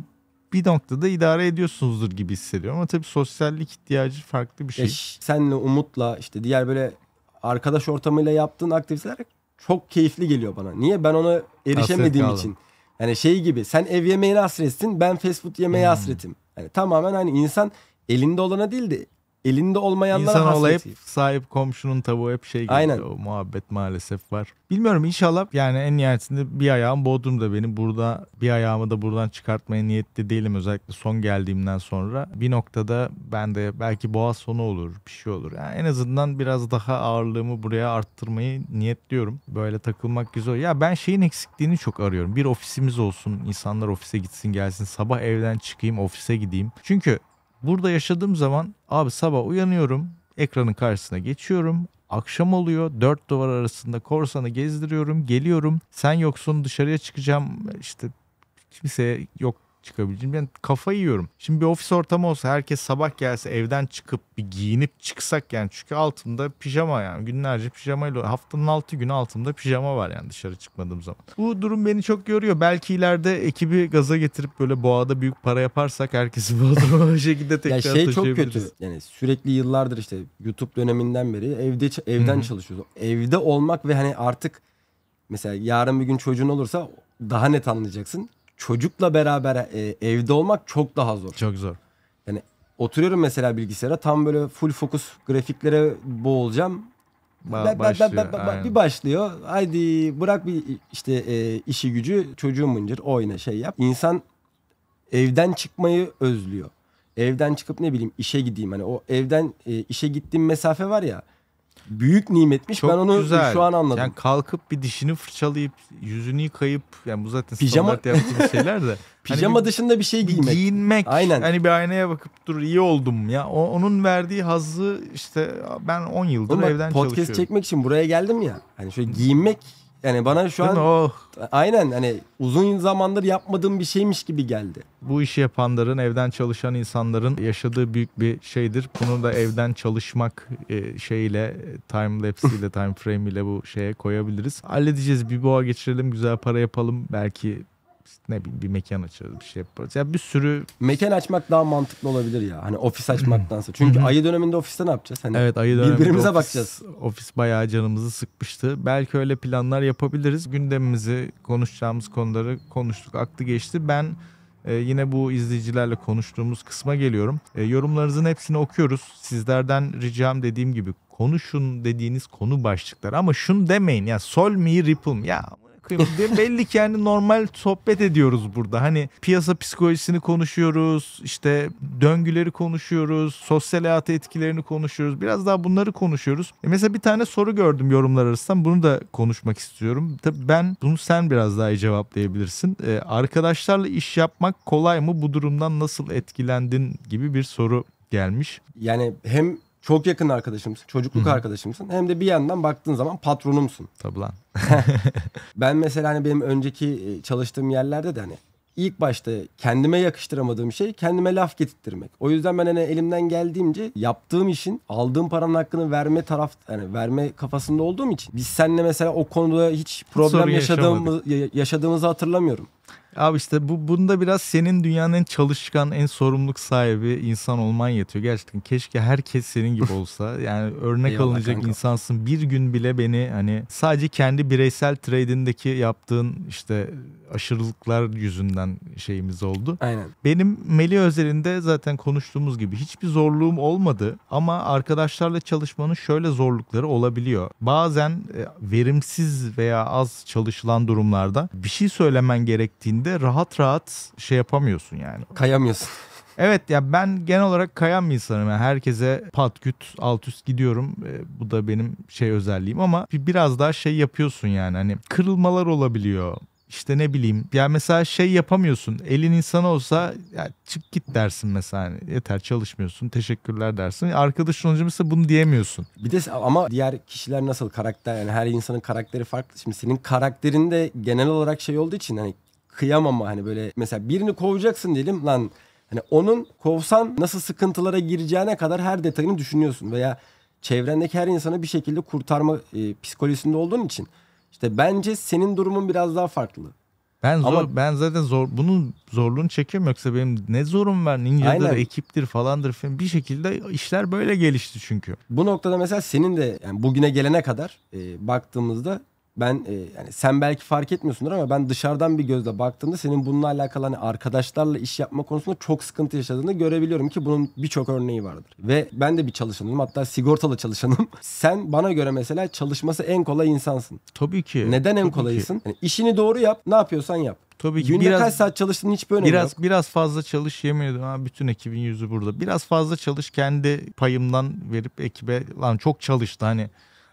bir noktada idare ediyorsunuzdur gibi hissediyorum. Ama tabii sosyallik ihtiyacı farklı bir şey. Eş, senle Umut'la işte diğer böyle arkadaş ortamıyla yaptığın aktiviteler çok keyifli geliyor bana. Niye? Ben ona erişemediğim için. Yani şey gibi sen ev yemeğine hasretsin ben fast food yemeğe hmm. hasretim. Yani tamamen hani insan elinde olana değil de elinde olmayanlara İnsan hasretiyim. olayıp sahip komşunun tavuğu hep şey gibi. Aynen. O muhabbet maalesef var. Bilmiyorum inşallah yani en nihayetinde bir ayağım Bodrum'da benim. Burada bir ayağımı da buradan çıkartmaya niyetli değilim. Özellikle son geldiğimden sonra. Bir noktada ben de belki boğaz sonu olur bir şey olur. Yani en azından biraz daha ağırlığımı buraya arttırmayı niyetliyorum. Böyle takılmak güzel. Ya ben şeyin eksikliğini çok arıyorum. Bir ofisimiz olsun. insanlar ofise gitsin gelsin. Sabah evden çıkayım ofise gideyim. Çünkü Burada yaşadığım zaman abi sabah uyanıyorum, ekranın karşısına geçiyorum. Akşam oluyor. Dört duvar arasında korsanı gezdiriyorum. Geliyorum. Sen yoksun dışarıya çıkacağım. işte kimse yok çıkabileceğim. Ben yani kafayı yiyorum. Şimdi bir ofis ortamı olsa herkes sabah gelse evden çıkıp bir giyinip çıksak yani. Çünkü altımda pijama yani günlerce pijamayla haftanın altı günü altımda pijama var yani dışarı çıkmadığım zaman. Bu durum beni çok yoruyor. Belki ileride ekibi gaza getirip böyle boğada büyük para yaparsak herkesi Bodrum'a şekilde tekrar ya şey çok kötü. Yani sürekli yıllardır işte YouTube döneminden beri evde evden hmm. çalışıyoruz. Evde olmak ve hani artık mesela yarın bir gün çocuğun olursa daha net anlayacaksın çocukla beraber e, evde olmak çok daha zor. Çok zor. Yani oturuyorum mesela bilgisayara tam böyle full fokus grafiklere boğulacağım. Ba ba başlıyor, ba ba ba bir başlıyor. Haydi bırak bir işte e, işi gücü çocuğu mıncır oyna şey yap. İnsan evden çıkmayı özlüyor. Evden çıkıp ne bileyim işe gideyim. Hani o evden e, işe gittiğim mesafe var ya. Hı büyük nimetmiş. Çok ben onu güzel. şu an anladım. Yani kalkıp bir dişini fırçalayıp yüzünü yıkayıp yani bu zaten pijama... standart yaptığımız şeyler de. Hani pijama hani dışında bir şey giymek. giyinmek. Aynen. Hani bir aynaya bakıp dur iyi oldum ya. O, onun verdiği hazzı işte ben 10 yıldır Oğlum, evden podcast çalışıyorum. Podcast çekmek için buraya geldim ya. Hani şöyle giyinmek yani bana şu Değil an oh. aynen hani uzun zamandır yapmadığım bir şeymiş gibi geldi. Bu işi yapanların, evden çalışan insanların yaşadığı büyük bir şeydir. Bunu da evden çalışmak e, şeyle, time lapse ile, time frame ile bu şeye koyabiliriz. Halledeceğiz. Bir boğa geçirelim, güzel para yapalım. Belki ne bileyim bir mekan açarız bir şey yaparız. Ya bir sürü mekan açmak daha mantıklı olabilir ya. Hani ofis açmaktansa. Çünkü ayı döneminde ofiste ne yapacağız? Hani evet ayı döneminde birbirimize ofis, bakacağız. Ofis bayağı canımızı sıkmıştı. Belki öyle planlar yapabiliriz. Gündemimizi, konuşacağımız konuları konuştuk. Aklı geçti. Ben ee, yine bu izleyicilerle konuştuğumuz kısma geliyorum. Ee, yorumlarınızın hepsini okuyoruz. Sizlerden ricam dediğim gibi konuşun dediğiniz konu başlıkları ama şunu demeyin ya sol mi ripple mi ya kıymetli. Belli ki yani normal sohbet ediyoruz burada. Hani piyasa psikolojisini konuşuyoruz, işte döngüleri konuşuyoruz, sosyal hayatı etkilerini konuşuyoruz. Biraz daha bunları konuşuyoruz. E mesela bir tane soru gördüm yorumlar arasından. Bunu da konuşmak istiyorum. Tabii ben bunu sen biraz daha iyi cevaplayabilirsin. E, arkadaşlarla iş yapmak kolay mı? Bu durumdan nasıl etkilendin gibi bir soru gelmiş. Yani hem çok yakın arkadaşımsın, çocukluk Hı-hı. arkadaşımsın. Hem de bir yandan baktığın zaman patronumsun. Tabii lan. ben mesela hani benim önceki e, çalıştığım yerlerde de hani ilk başta kendime yakıştıramadığım şey kendime laf getirttirmek. O yüzden ben hani elimden geldiğimce yaptığım işin aldığım paranın hakkını verme taraf yani verme kafasında olduğum için biz seninle mesela o konuda hiç problem Sorun yaşadığımızı hatırlamıyorum. Abi işte bu bunda biraz senin dünyanın en çalışkan, en sorumluluk sahibi insan olman yetiyor. Gerçekten keşke herkes senin gibi olsa. Yani örnek Eyvallah alınacak kanka. insansın. Bir gün bile beni hani sadece kendi bireysel trade'indeki yaptığın işte aşırılıklar yüzünden şeyimiz oldu. Aynen. Benim meli özelinde zaten konuştuğumuz gibi hiçbir zorluğum olmadı ama arkadaşlarla çalışmanın şöyle zorlukları olabiliyor. Bazen e, verimsiz veya az çalışılan durumlarda bir şey söylemen gerektiğinde şekilde rahat rahat şey yapamıyorsun yani. Kayamıyorsun. Evet ya ben genel olarak kayan bir insanım. Yani herkese patküt alt üst gidiyorum. E, bu da benim şey özelliğim ama biraz daha şey yapıyorsun yani. Hani kırılmalar olabiliyor. İşte ne bileyim ya mesela şey yapamıyorsun elin insanı olsa ya çık git dersin mesela hani yeter çalışmıyorsun teşekkürler dersin arkadaşın olunca mesela bunu diyemiyorsun. Bir de ama diğer kişiler nasıl karakter yani her insanın karakteri farklı şimdi senin karakterinde genel olarak şey olduğu için hani kıyamama hani böyle mesela birini kovacaksın diyelim lan hani onun kovsan nasıl sıkıntılara gireceğine kadar her detayını düşünüyorsun veya çevrendeki her insanı bir şekilde kurtarma e, psikolojisinde olduğun için işte bence senin durumun biraz daha farklı. Ben zor, Ama, ben zaten zor bunun zorluğunu çekiyorum yoksa benim ne zorum var ninjadır, aynen. ekiptir falandır falan bir şekilde işler böyle gelişti çünkü. Bu noktada mesela senin de yani bugüne gelene kadar e, baktığımızda ben e, yani sen belki fark etmiyorsundur ama ben dışarıdan bir gözle baktığımda senin bununla alakalı hani arkadaşlarla iş yapma konusunda çok sıkıntı yaşadığını görebiliyorum ki bunun birçok örneği vardır. Ve ben de bir çalışanım hatta sigortalı çalışanım. sen bana göre mesela çalışması en kolay insansın. Tabii ki. Neden en Tabii kolaysın? Ki. Yani işini doğru yap, ne yapıyorsan yap. Tabii ki Günde biraz, kaç saat çalıştığının hiçbir önemi biraz, yok. Biraz fazla çalış yemin ediyorum bütün ekibin yüzü burada. Biraz fazla çalış kendi payımdan verip ekibe lan çok çalıştı hani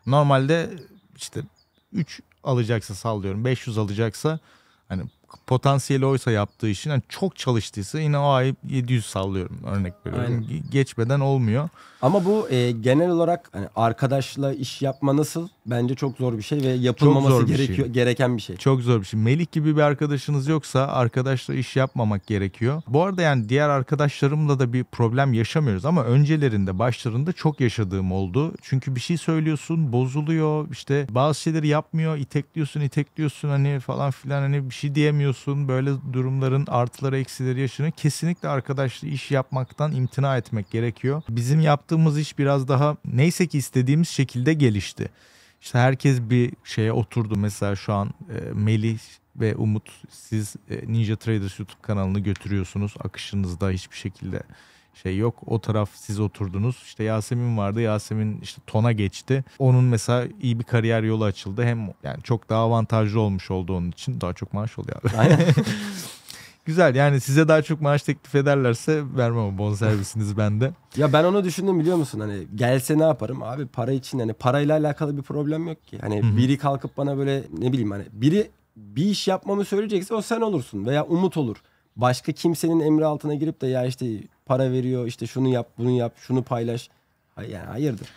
normalde işte 3 alacaksa sallıyorum 500 alacaksa hani potansiyeli oysa yaptığı işin yani çok çalıştıysa yine o ay 700 sallıyorum örnek veriyorum. Aynen. Geçmeden olmuyor. Ama bu e, genel olarak hani arkadaşla iş yapma nasıl bence çok zor bir şey ve yapılmaması şey. gerekiyor şey. gereken bir şey. Çok zor bir şey. Melih gibi bir arkadaşınız yoksa arkadaşla iş yapmamak gerekiyor. Bu arada yani diğer arkadaşlarımla da bir problem yaşamıyoruz ama öncelerinde başlarında çok yaşadığım oldu. Çünkü bir şey söylüyorsun bozuluyor işte bazı şeyleri yapmıyor itekliyorsun itekliyorsun hani falan filan hani bir şey diyemiyor bilmiyorsun. Böyle durumların artıları eksileri yaşını kesinlikle arkadaşlı iş yapmaktan imtina etmek gerekiyor. Bizim yaptığımız iş biraz daha neyse ki istediğimiz şekilde gelişti. İşte herkes bir şeye oturdu. Mesela şu an e, Melih ve Umut siz e, Ninja Traders YouTube kanalını götürüyorsunuz. Akışınızda hiçbir şekilde şey yok. O taraf siz oturdunuz. İşte Yasemin vardı. Yasemin işte tona geçti. Onun mesela iyi bir kariyer yolu açıldı. Hem yani çok daha avantajlı olmuş oldu onun için. Daha çok maaş oluyor abi. Aynen. Güzel yani size daha çok maaş teklif ederlerse vermem servisiniz bende. Ya ben onu düşündüm biliyor musun hani gelse ne yaparım abi para için hani parayla alakalı bir problem yok ki. Hani Hı-hı. biri kalkıp bana böyle ne bileyim hani biri bir iş yapmamı söyleyecekse o sen olursun veya Umut olur başka kimsenin emri altına girip de ya işte para veriyor işte şunu yap bunu yap şunu paylaş. Yani hayırdır.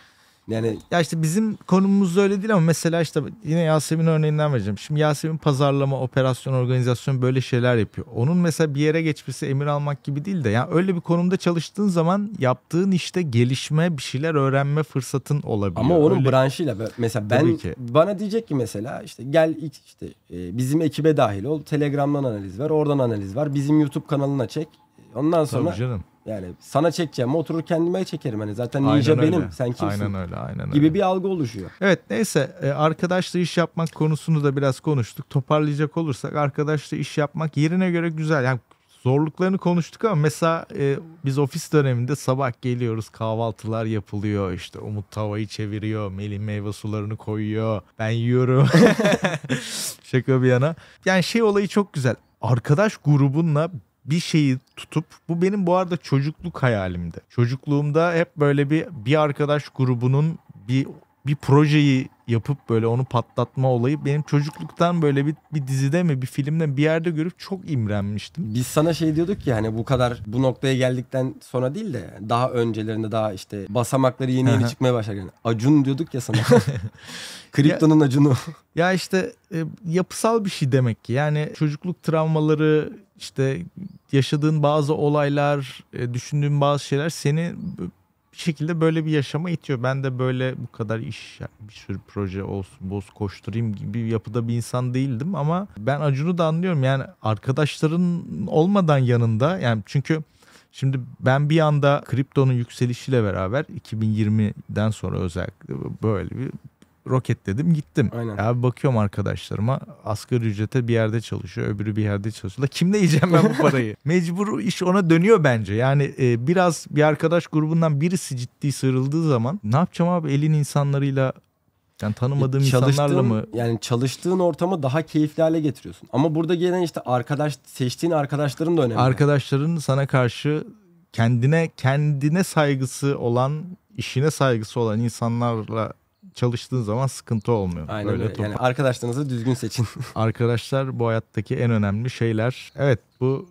Yani ya işte bizim konumumuz öyle değil ama mesela işte yine Yasemin örneğinden vereceğim. Şimdi Yasemin pazarlama, operasyon, organizasyon böyle şeyler yapıyor. Onun mesela bir yere geçmesi emir almak gibi değil de yani öyle bir konumda çalıştığın zaman yaptığın işte gelişme, bir şeyler öğrenme fırsatın olabilir. Ama onun öyle. branşıyla mesela ben ki. bana diyecek ki mesela işte gel ilk işte e, bizim ekibe dahil ol. Telegram'dan analiz ver, oradan analiz var. Bizim YouTube kanalına çek. Ondan sonra Tabii canım yani sana çekeceğim oturur kendime çekerim. Hani zaten ninja aynen benim sen kimsin? Aynen öyle aynen öyle. Gibi bir algı oluşuyor. Evet neyse e, arkadaşla iş yapmak konusunu da biraz konuştuk. Toparlayacak olursak arkadaşla iş yapmak yerine göre güzel. Yani zorluklarını konuştuk ama mesela e, biz ofis döneminde sabah geliyoruz kahvaltılar yapılıyor işte Umut tavayı çeviriyor Melih meyve sularını koyuyor ben yiyorum şaka bir yana yani şey olayı çok güzel arkadaş grubunla bir şeyi tutup bu benim bu arada çocukluk hayalimdi. Çocukluğumda hep böyle bir bir arkadaş grubunun bir bir projeyi yapıp böyle onu patlatma olayı benim çocukluktan böyle bir, bir dizide mi bir filmde bir yerde görüp çok imrenmiştim. Biz sana şey diyorduk ki hani bu kadar bu noktaya geldikten sonra değil de daha öncelerinde daha işte basamakları yeni yeni çıkmaya başlarken Acun diyorduk ya sana. Kriptonun Acun'u. ya işte e, yapısal bir şey demek ki yani çocukluk travmaları işte yaşadığın bazı olaylar, e, düşündüğün bazı şeyler seni bir şekilde böyle bir yaşama itiyor. Ben de böyle bu kadar iş, bir sürü proje olsun, boz koşturayım gibi yapıda bir insan değildim ama ben Acun'u da anlıyorum. Yani arkadaşların olmadan yanında yani çünkü Şimdi ben bir anda kriptonun yükselişiyle beraber 2020'den sonra özellikle böyle bir roket dedim gittim. Aynen. Ya bakıyorum arkadaşlarıma asgari ücrete bir yerde çalışıyor öbürü bir yerde çalışıyor. La kimle yiyeceğim ben bu parayı? Mecbur iş ona dönüyor bence. Yani e, biraz bir arkadaş grubundan birisi ciddi sıyrıldığı zaman ne yapacağım abi elin insanlarıyla yani tanımadığım insanlarla mı? Yani çalıştığın ortamı daha keyifli hale getiriyorsun. Ama burada gelen işte arkadaş seçtiğin arkadaşların da önemli. Arkadaşların sana karşı kendine kendine saygısı olan, işine saygısı olan insanlarla çalıştığın zaman sıkıntı olmuyor. Aynen öyle. öyle. Yani arkadaşlarınızı düzgün seçin. Arkadaşlar bu hayattaki en önemli şeyler. Evet bu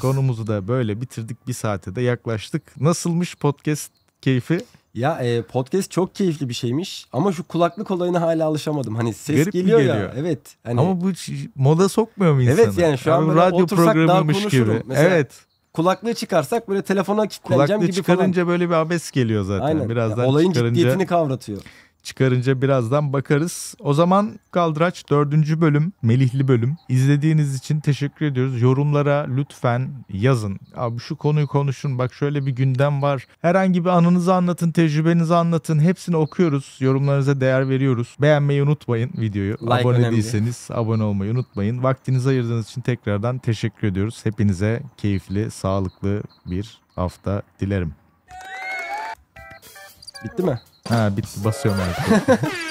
konumuzu da böyle bitirdik. Bir saate de yaklaştık. Nasılmış podcast keyfi? Ya e, podcast çok keyifli bir şeymiş ama şu kulaklık olayına hala alışamadım. Hani ses Garip geliyor, geliyor ya. Evet. Hani... Ama bu moda sokmuyor mu insanı? Evet yani şu an böyle radyo programıymış gibi. Mesela, evet. Kulaklığı çıkarsak böyle telefona kilitleneceğim kulaklığı gibi falan. Kulaklığı çıkarınca böyle bir abes geliyor zaten. Aynen. Birazdan ya, olayın çıkarınca... ciddiyetini kavratıyor çıkarınca birazdan bakarız. O zaman Kaldıraç 4. bölüm, Melihli bölüm. İzlediğiniz için teşekkür ediyoruz. Yorumlara lütfen yazın. Abi şu konuyu konuşun. Bak şöyle bir gündem var. Herhangi bir anınızı anlatın, tecrübenizi anlatın. Hepsini okuyoruz. Yorumlarınıza değer veriyoruz. Beğenmeyi unutmayın videoyu. Like abone önemli. değilseniz abone olmayı unutmayın. Vaktinizi ayırdığınız için tekrardan teşekkür ediyoruz. Hepinize keyifli, sağlıklı bir hafta dilerim. Bitti mi? Ah, Bolsonaro.